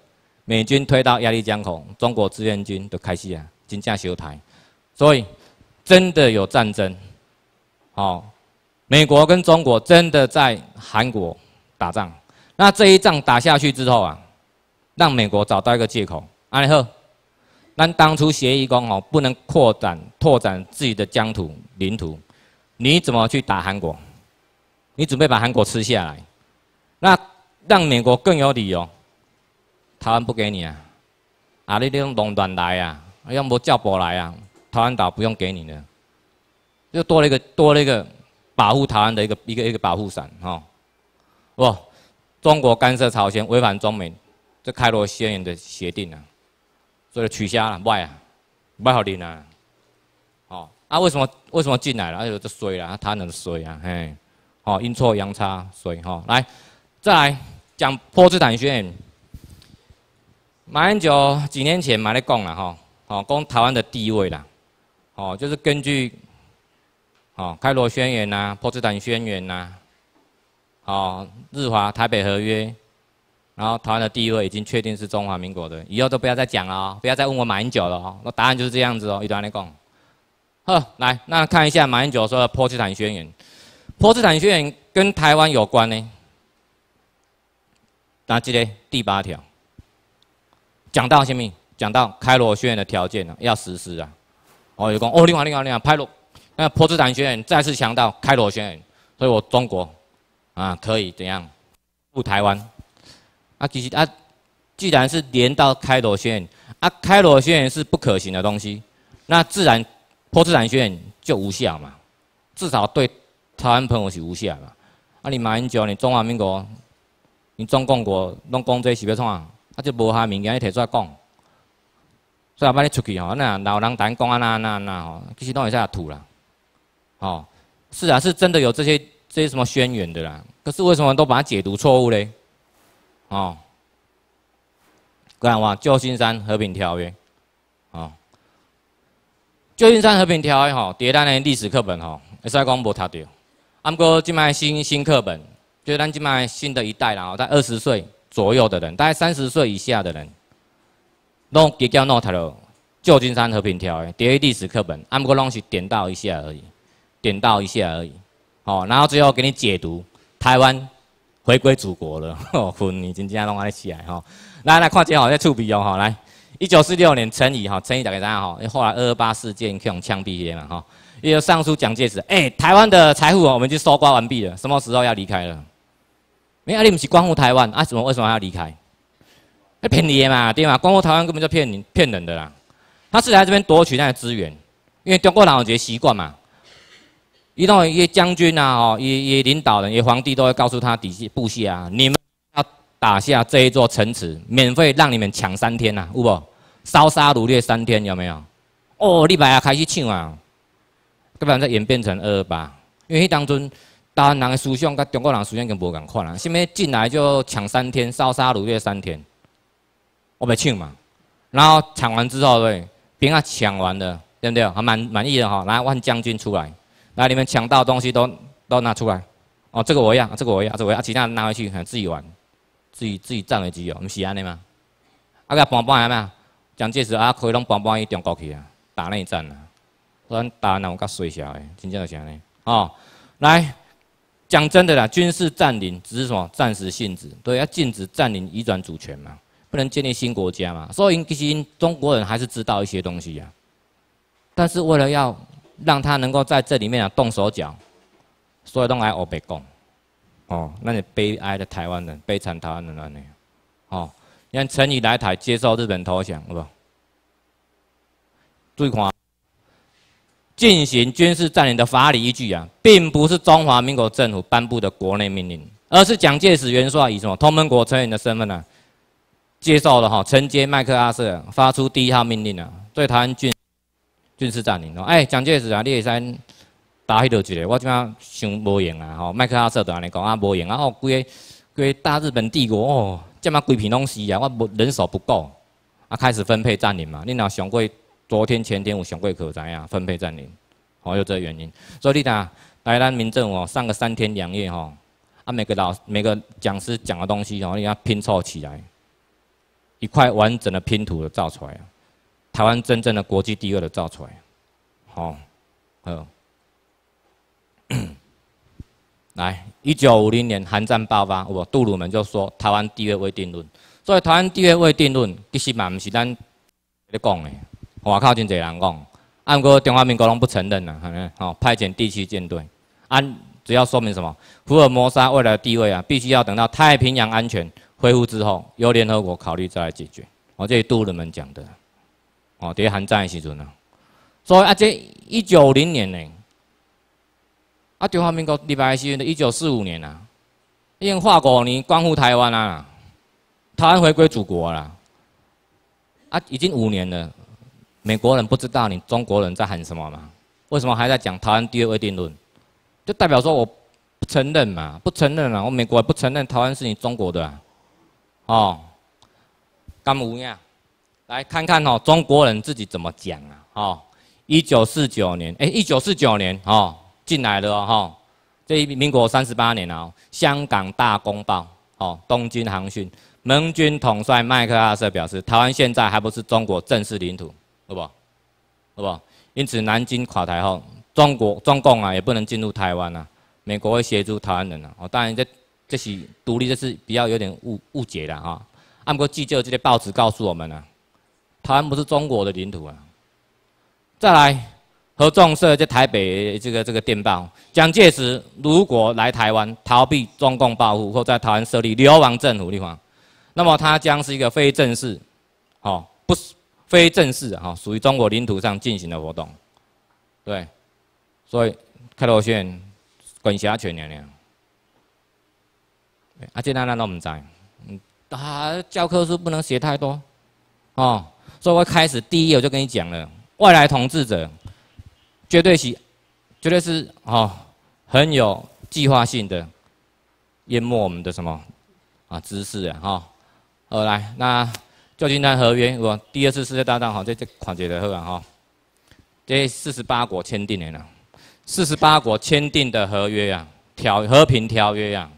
美军推到鸭绿江口，中国志愿军就开始啊真正收台，所以真的有战争，吼，美国跟中国真的在韩国打仗，那这一仗打下去之后啊，让美国找到一个借口，然后。但当初协议讲哦，不能扩展拓展自己的疆土领土，你怎么去打韩国？你准备把韩国吃下来？那让美国更有理由，台湾不给你啊？啊，你种垄断来啊，啊，么叫波来啊？台湾岛不用给你了，又多了一个多了一个保护台湾的一个一个一个保护伞哦。哇，中国干涉朝鲜，违反中美这开罗宣言的协定啊！所以取消了，卖啊，卖好唻啊。哦，啊，为什么为什么进来了？哎，这衰啦，他湾都衰啊，嘿，哦，阴错阳差，衰哈，来，再来讲波茨坦宣言，马英九几年前买来讲啦，吼，哦，讲台湾的地位啦，哦，就是根据，哦，开罗宣言呐，波茨坦宣言呐，哦，日华台北合约。然后台湾的第一位已经确定是中华民国的，以后都不要再讲了哦，不要再问我马英九了哦，那答案就是这样子哦。一段来讲，呵，来那看一下马英九说的《波茨坦宣言》。《波茨坦宣言》跟台湾有关呢。那记得第八条，讲到什么？讲到《开罗宣言》的条件啊，要实施啊。哦，有讲哦，另外另外另外，拍罗那《波茨坦宣言》再次强调《开罗宣言》，所以我中国啊可以怎样？入台湾？啊，其实啊，既然是连到开罗宣言，啊，开罗宣言是不可行的东西，那自然，波茨坦宣言就无效嘛，至少对台湾朋友是无效嘛。啊，你马英九，你中华民国，你中共国，弄讲这是要创，啊，就无下物件去提出来讲。所以后摆你出去吼，那老人同因讲啊，那那那吼，其实都会使也吐啦。吼，是啊，是真的有这些这些什么宣言的啦。可是为什么都把它解读错误嘞？哦，讲话旧金山和平条约，哦，旧金山和平条约吼，迭代的历史课本吼，也是讲无读到。啊，毋过即卖新新课本，就是咱即卖新的一代，人。后在二十岁左右的人，大概三十岁以下的人，拢比较拢读了。旧金山和平条约，迭历史课本，啊，毋过拢是点到一下而已，点到一下而已。哦，然后最后给你解读台湾。回归祖国了，[LAUGHS] 魂已经这样拢安起来吼。来来，看这吼在处逼哦吼。来，一九四六年陈仪哈，陈仪大家知啊吼。后来二二八事件被用枪毙的嘛吼。又上书蒋介石，哎，台湾的财富我们就搜刮完毕了，什么时候要离开了？没，你不是光顾台湾啊？怎么为什么要离开？骗你的嘛，对嘛？光顾台湾根本就骗你骗人的啦。他是来这边夺取那些资源，因为中国人有这得习惯嘛。一到一些将军啊，吼，一一些领导人、一些皇帝，都会告诉他底下部下：，你们要打下这一座城池，免费让你们抢三天呐，有不？烧杀掳掠三天有没有？哦，李白啊，开始抢啊，要不然再演变成二二八，因为当中台湾人的思想甲中国人思想已经无共款啦，甚物进来就抢三天，烧杀掳掠三天，我咪抢嘛，然后抢完之后对，兵啊抢完了，对不对？还满满意的吼，来换将军出来。来，你们抢到东西都都拿出来，哦，这个我要，这个我要，这个我要，其他人拿回去，很自己玩，自己自己占为己有。你们西安的吗？啊个搬搬的嘛，蒋介石啊可以拢搬搬去中国去啊，打内战啊，不然打哪有咁衰潲的，真正是安尼，哦，来讲真的啦，军事占领只是什么暂时性质，对，要禁止占领，移转主权嘛，不能建立新国家嘛。所以，其实中国人还是知道一些东西呀，但是为了要。让他能够在这里面啊动手脚，所以弄来我北贡，哦，那你悲哀的台湾人，悲惨台湾人那里，哦，你看陈仪来台接受日本投降是吧？注意看，进行军事占领的法理依据啊，并不是中华民国政府颁布的国内命令，而是蒋介石元帅以什么同盟国成员的身份呢，接受了哈，承接麦克阿瑟发出第一号命令啊，对台湾军。军事占领哦，哎，蒋介石啊，你会使打迄条一个，我即下想无用啊吼，麦克阿瑟同安尼讲啊无用，啊，哦，规个规个大日本帝国哦，这么鬼片拢死啊，我人手不够，啊开始分配占领嘛，你若上过昨天前天有上过课怎样分配占领，哦有这个原因，所以你呾台湾民政哦上个三天两夜吼，啊每个老每个讲师讲的东西吼，你要拼凑起来，一块完整的拼图的造出来。台湾真正的国际第二的造出来，好，呃，[COUGHS] 来，一九五零年，韩战爆发，我杜鲁门就说台湾地位未定论，所以台湾地位未定论其实嘛，不是咱讲的，外靠真这人讲，按过中华民国拢不承认呐，好，派遣第七舰队，按主要说明什么？福尔摩沙未来地位啊，必须要等到太平洋安全恢复之后，由联合国考虑再来解决。我这是杜鲁门讲的。哦，伫咧寒战的时阵啊，所以啊，这一九零年呢，啊，中华民国立法院的一九四五年啊，因划国呢关乎台湾啊，台湾回归祖国啦，啊，已经五年了，美国人不知道你中国人在喊什么吗？为什么还在讲台湾第二位定论？就代表说我不承认嘛，不承认啊，我美国不承认台湾是你中国的，哦，甘有样？来看看哦，中国人自己怎么讲啊？哦，一九四九年，哎，一九四九年哦，进来了哦。这一民国三十八年啊，香港《大公报》哦，《东京航讯》，盟军统帅麦克阿瑟表示，台湾现在还不是中国正式领土，对不？对不？因此，南京垮台后，中国中共啊也不能进入台湾啊。美国会协助台湾人啊。哦，当然这这是独立这是比较有点误误解的啊。按国际者这些报纸告诉我们呢。台湾不是中国的领土啊！再来，合众社在台北这个这个电报：蒋介石如果来台湾逃避中共报复，或在台湾设立流亡政府的话，那么他将是一个非正式，哦，不是非正式哈，属于中国领土上进行的活动，对。所以开罗宪管辖权娘娘，啊，这那那都不在，嗯，他教科书不能写太多，哦。所以开始第一页我就跟你讲了，外来统治者绝对是绝对是哦很有计划性的淹没我们的什么啊知识啊哈。好来，那旧金山合约我第二次世界大战好在这款节的后约哈，这四十八国签订的呢，四十八国签订的合约呀条和平条约呀，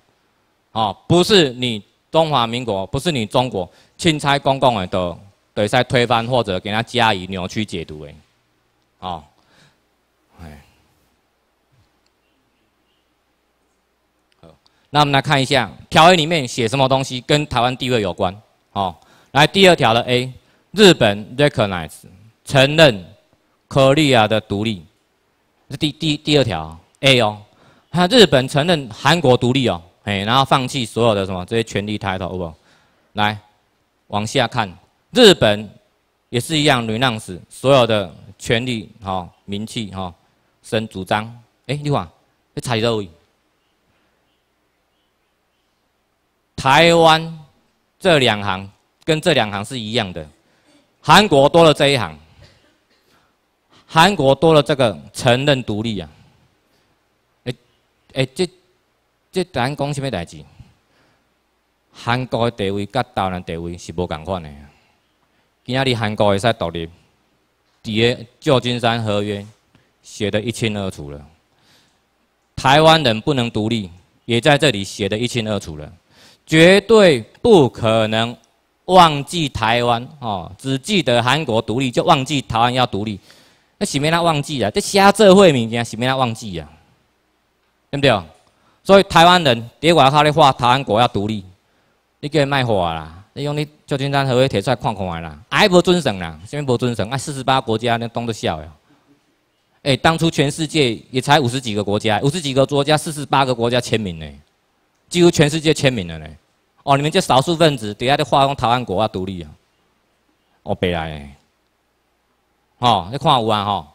哦，不是你中华民国不是你中国钦差公共的。对，再推翻或者给他加以扭曲解读诶，哦，哎，好，那我们来看一下，条文里面写什么东西跟台湾地位有关？哦，来第二条的 A，日本 recognize 承认，科利亚的独立，是第第第二条 A 哦，他日本承认韩国独立哦，哎，然后放弃所有的什么这些权利抬头，来往下看。日本也是一样，女浪子所有的权利、哈名气、哈生主张。哎，你看，你猜这位？台湾这两行跟这两行是一样的，韩国多了这一行，韩国多了这个承认独立啊。哎，哎，这这咱讲什么代志？韩国的地位跟岛兰地位是无共款的。今仔日韩国会使独立，伫个旧金山合约写得一清二楚了。台湾人不能独立，也在这里写得一清二楚了。绝对不可能忘记台湾哦，只记得韩国独立就忘记台湾要独立。那甚免要忘记了？这虾社会民情，甚免要忘记啊，对不对所以台湾人，底外讲的话，台湾国要独立，你叫卖货啦。你用你旧金山合约贴出来看看啦，还不遵守啦？什么不遵守？啊，四十八国家那东都笑了。哎，当初全世界也才五十几个国家，五十几个国家，四十八个国家签名呢，几乎全世界签名了呢。哦，你们这少数分子，底下的化工台湾国啊独立啊，我白来。哦，你看有啊吼，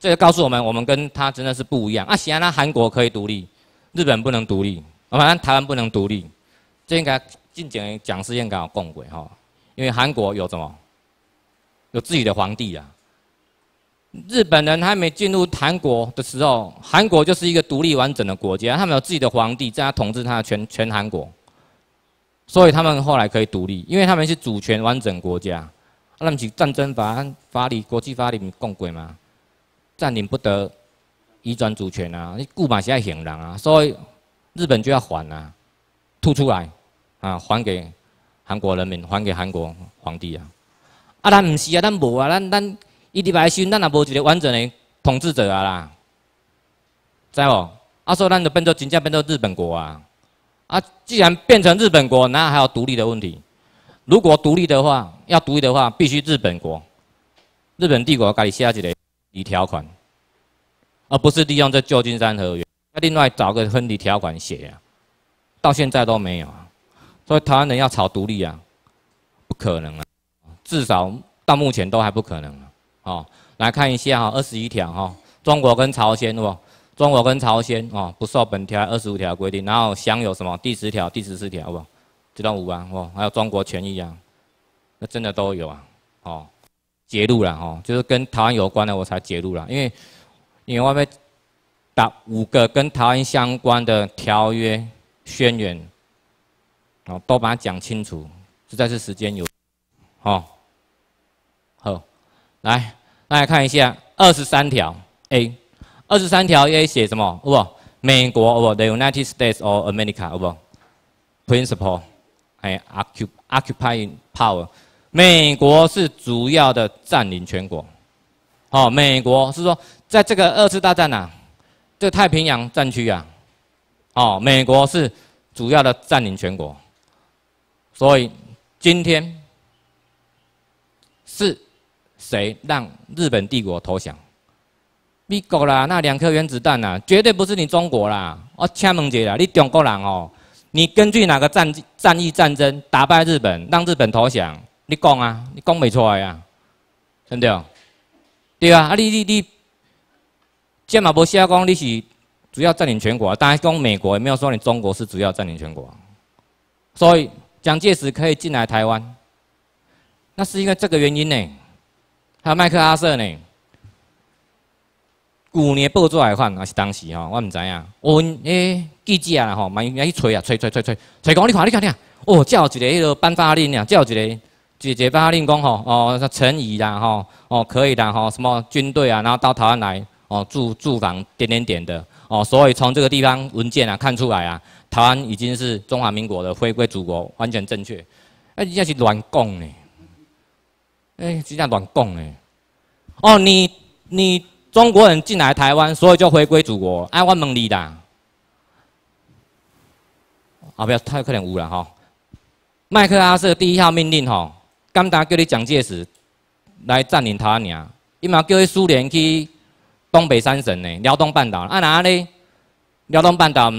这个告诉我们，我们跟他真的是不一样。啊，显然那韩国可以独立，日本不能独立，我们台湾不能独立，这应该。进蒋讲燕间搞共轨哈，因为韩国有什么？有自己的皇帝啊。日本人还没进入韩国的时候，韩国就是一个独立完整的国家，他们有自己的皇帝，在他统治他的全全韩国，所以他们后来可以独立，因为他们是主权完整国家。那么起战争法法理、国际法里面共轨嘛？占领不得，移转主权啊！你固马是要行人啊，所以日本就要还啊，吐出来。啊，还给韩国人民，还给韩国皇帝啊！啊，咱毋是啊，咱无啊，咱咱一礼百姓，咱也无一个完整的统治者啊啦，知无？啊，所以咱就变做真正变做日本国啊！啊，既然变成日本国，那还有独立的问题？如果独立的话，要独立的话，必须日本国、日本帝国家己写个条条款，而不是利用这旧金山合约，另外找个分离条款写啊，到现在都没有。所以台湾人要炒独立啊，不可能啊！至少到目前都还不可能啊！哦，来看一下哈，二十一条哈，中国跟朝鲜哦，中国跟朝鲜哦，不受本条二十五条规定，然后享有什么第十条、第十四条，好不好？这五啊，哦，还有中国权益啊，那真的都有啊！哦，揭露了哦，就是跟台湾有关的我才揭露了，因为因为外面打五个跟台湾相关的条约宣言。哦，都把它讲清楚，实在是时间有，哦，好，来，大家看一下二十三条 A，二十三条 A 写什么？哦，美国哦，the United States of America，哦，principle，哎，occupy power，美国是主要的占领全国，哦，美国是说在这个二次大战呐，这太平洋战区啊，哦，美国是主要的占领全国。所以，今天是谁让日本帝国投降？美国啦，那两颗原子弹呐，绝对不是你中国啦！我请问一啦，你中国人哦，你根据哪个战战役战争打败日本，让日本投降？你讲啊，你讲没错呀，对不对？对啊，啊你你你，这嘛不需要讲你是主要占领全国，当然讲美国也没有说你中国是主要占领全国，所以。蒋介石可以进来台湾，那是因为这个原因呢。还有麦克阿瑟呢。五年报纸来看，还是当时吼，我唔知影。我诶记者啦吼，蛮人去吹啊，吹吹吹吹，吹讲你看你看看，哦，叫一个迄个颁发令啊，叫一个，几个颁发令讲吼，哦，陈仪啦吼，哦可以的吼，什么军队啊，然后到台湾来，哦住住房点点点的。哦，所以从这个地方文件啊看出来啊，台湾已经是中华民国的回归祖国，完全正确。哎，你家是乱讲呢，哎，真这乱讲呢。哦，你你中国人进来台湾，所以就回归祖国。哎，我问你啦，啊，不要太可怜，污了哈。麦克阿瑟第一号命令吼，刚达叫你蒋介石来占领台湾，伊嘛叫你苏联去。东北三省呢，辽东半岛啊，哪呢？辽东半岛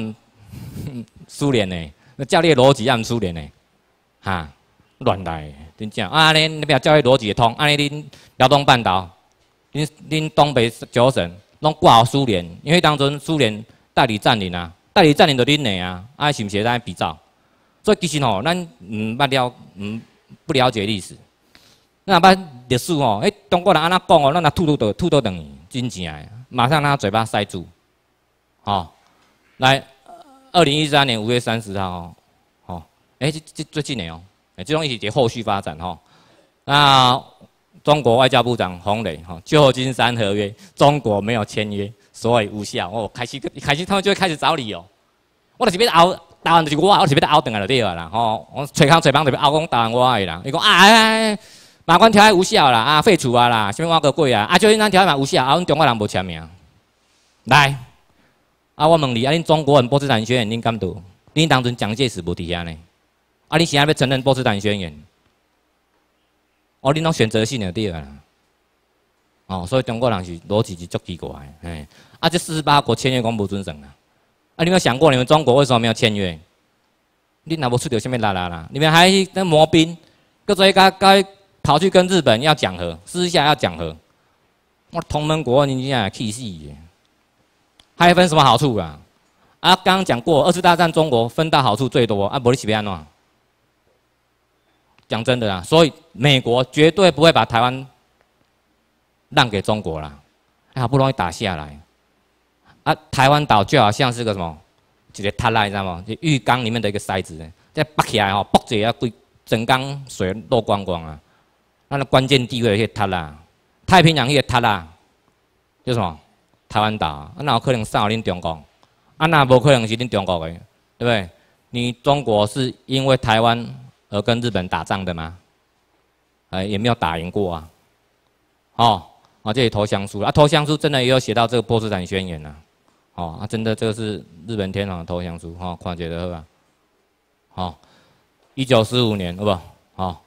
[LAUGHS] 苏联呢？那教你逻辑按苏联呢？哈，乱来，真正啊！你不要教伊逻辑通？啊！你恁辽东半岛，恁恁东北九省拢挂苏联，因为当初苏联代理占领啊，代理占领着恁的啊，啊是不是在比照？所以其实吼，咱捌了毋不了解历史。那捌历史吼，哎，中国人安那讲哦，那吐吐土吐土等于。真警来，马上让他嘴巴塞住。好，来，二零一三年五月三十号，哦，哎，这这最近的哦，哎，这种一题后续发展哈。那中国外交部长洪磊哈，旧金山合约中国没有签约，所以无效。我开始，开始他们就会开始找理由。我就是要拗，答案就是我，我是要拗断来就对了啦。吼，我吹糠吹棒就拗讲答案，我的啦。伊讲哎。马关条约无效啦，啊废除啊啦，啥物我个鬼啊！啊就因咱条约嘛无效，啊阮中国人无签名。来，啊我问你，啊恁中国人波茨坦宣言恁敢读？恁当初蒋介石无伫遐呢，啊恁现在要承认波茨坦宣言？哦恁拢选择性的对啦。哦所以中国人是逻辑是足奇怪，哎，啊这四十八国签约讲无遵守啦，啊你有想过你们中国为什么要签约？恁若无出着啥物啦啦啦，你们还在磨边，搁做一加加。跑去跟日本要讲和，私下要讲和，我同盟国你也气死，戏，还分什么好处啊？啊，刚讲过二次大战中国分到好处最多啊，不是起别安喏。讲真的啦，所以美国绝对不会把台湾让给中国啦，好不容易打下来，啊，台湾岛就好像是个什么，一个塔子，你知道吗？就浴缸里面的一个塞子，再拔起来哦，拔起来要整缸水落光光啊。那那关键地位，迄塌塔啦，太平洋迄塌塔啦，叫什么？台湾岛。啊，那有可能扫恁中国？啊，那无可能是恁中国的，对不对？你中国是因为台湾而跟日本打仗的吗？哎，也没有打赢过啊。哦，这里投降书啊，投降书真的也有写到这个波茨坦宣言呐。哦，啊，真的，这个是日本天皇投降书，哈，看写的，是吧？好，一九四五年，好不好？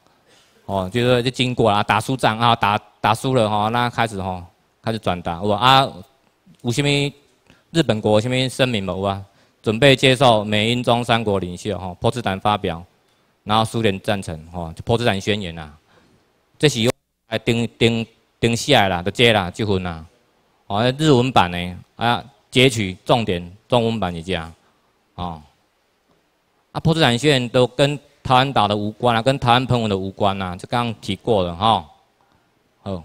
哦，就是就经过啦，打输仗啊，打打输了吼，那开始吼，开始转打，有啊？有什么日本国什么声明无啊？准备接受美英中三国领袖吼，波茨坦发表，然后苏联赞成吼，就波茨坦宣言呐。这时又来定定定下来啦，就接啦，结婚啦。哦，日文版的啊，截取重点中文版一只，哦。啊，波茨坦宣言都跟。台湾岛的无关啊，跟台湾喷我的无关啊，这刚刚提过了哈。哦，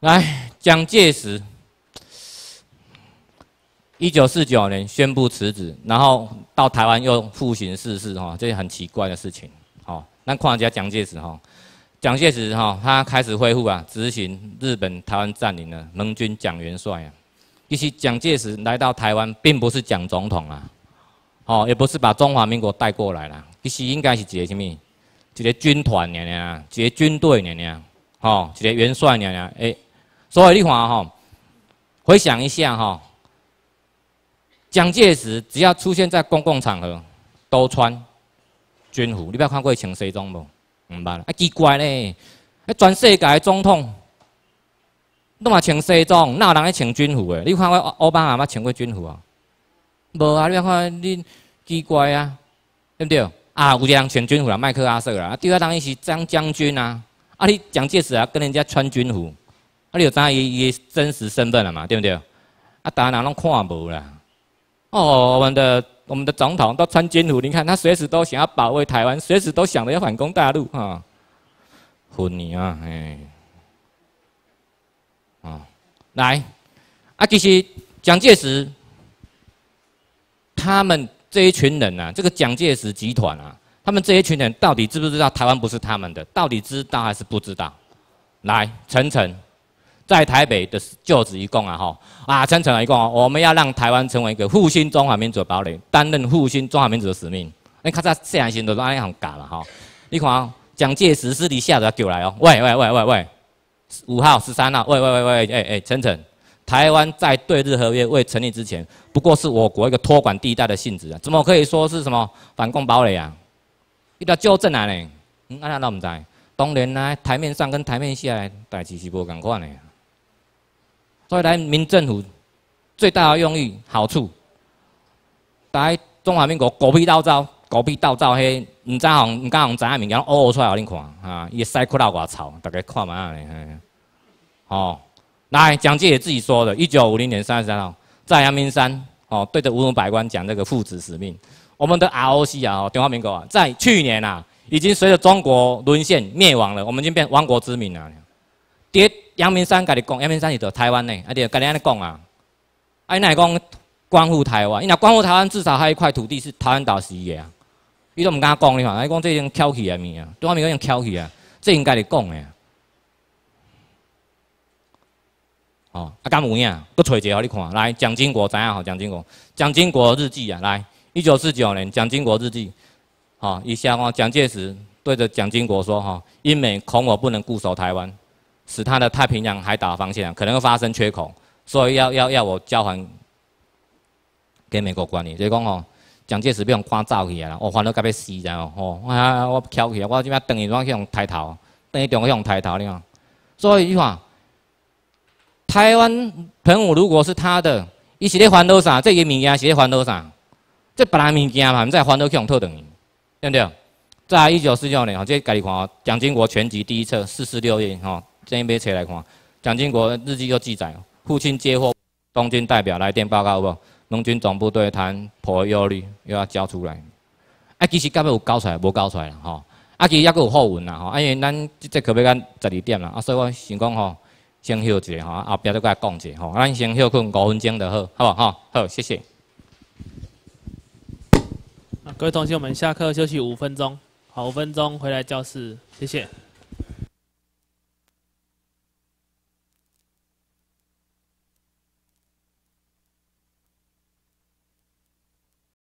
来，蒋介石，一九四九年宣布辞职，然后到台湾又复行逝世哈，这是很奇怪的事情。哦，那况且蒋介石哈，蒋介石哈，他开始恢复啊，执行日本台湾占领的盟军蒋元帅啊。其实蒋介石来到台湾，并不是蒋总统啊。哦，也不是把中华民国带过来了，其实应该是一个什么，一个军团娘娘，一个军队娘娘，哦，一个元帅娘娘。哎，所以你看，哈，回想一下哈，蒋介石只要出现在公共场合，都穿军服。你不要看过穿西装无？唔办，啊奇怪呢，啊全世界总统都嘛穿西装，哪有人爱穿军服的？你看过奥巴马穿过军服啊？无啊，你看你奇怪啊，对不对？啊，有一个人穿军服啦，麦克阿瑟啦，第二当然是张将军啊，啊，你蒋介石啊，跟人家穿军服，啊，你就知道伊伊真实身份了嘛，对不对？啊，大家人拢看无啦？哦，我们的我们的总统都穿军服，你看他随时都想要保卫台湾，随时都想着要反攻大陆哈。混呢啊，哎，啊，来，啊，其实蒋介石。他们这一群人呐，这个蒋介石集团啊，他们这一群人到底知不知道台湾不是他们的？到底知道还是不知道？来，陈诚，在台北的就子一共啊哈啊陈诚啊一共啊，我们要让台湾成为一个复兴中华民族的堡垒，担任复兴中华民族的使命。哎，看他四年前都安样干了哈。你看啊，蒋介石是你吓得叫来哦，喂喂喂喂喂，五号十三号，喂喂喂喂，哎哎，陈诚，台湾在对日合约未成立之前，不过是我国一个托管地带的性质啊，怎么可以说是什么反攻堡垒啊？一定要纠正来呢。安那老唔知，当年呐台面上跟台面下代志是无同款的。所以咱民政府最大的用意好处，台中华民国狗屁倒灶，狗屁倒灶嘿，唔知红唔敢好，知阿明讲呕呕出来，互恁看，哈，伊个屎窟老外臭，大家看麦阿呢，嘿，哦。来，蒋介石自己说的，一九五零年三月三号，在阳明山哦，对着文武百官讲这个父子使命。我们的 ROC 啊，中华民国啊，在去年呐，已经随着中国沦陷灭亡了，我们已经变亡国之民了。爹，阳明山跟你讲，阳明山是在台湾内，而且跟你安尼讲啊，哎，那讲关乎台湾，你那关乎台湾至少还有一块土地是台湾岛是业啊。伊都唔敢讲哩嘛，伊讲这已经翘起来咪啊，中华民国已经翘起来，这应该你讲诶。哦，啊，敢有影？搁找一个互你看，来，蒋经国知影吼，蒋经国，蒋经国日记啊，来，一九四九年，蒋经国日记，吼，伊写讲，蒋介石对着蒋经国说，吼，英美恐我不能固守台湾，使他的太平洋海岛防线可能发生缺口，所以要要要我交还给美国管理，就讲吼，蒋介石被人关走去啊，我烦到甲要死，然后，吼，我我我翘起来，我即摆登渔船去用抬头，登船去用抬头，你看，所以你看。台湾文物如果是他的，伊是咧烦恼啥？这个物件是咧烦恼啥？这别人物件嘛，毋知烦恼去，还托转伊，对不对？在一九四九年吼，即家己看哦，《蒋经国全集》第一册四十六页吼，这一边揣来看，《蒋经国日记》就记载，父亲接获东军代表来电报告无？盟军总部对谈破约哩，又要交出来。啊，其实到不有交出来，无交出来啦吼。啊，其实还佫有后文啦吼，因为咱即节可要到十二点了，啊，所以我想讲吼。先休息哈，后边再过来讲一下哈。咱先休困五分钟就好，好不好？好，谢谢。各位同学，我们下课休息五分钟，好，五分钟回来教室，谢谢。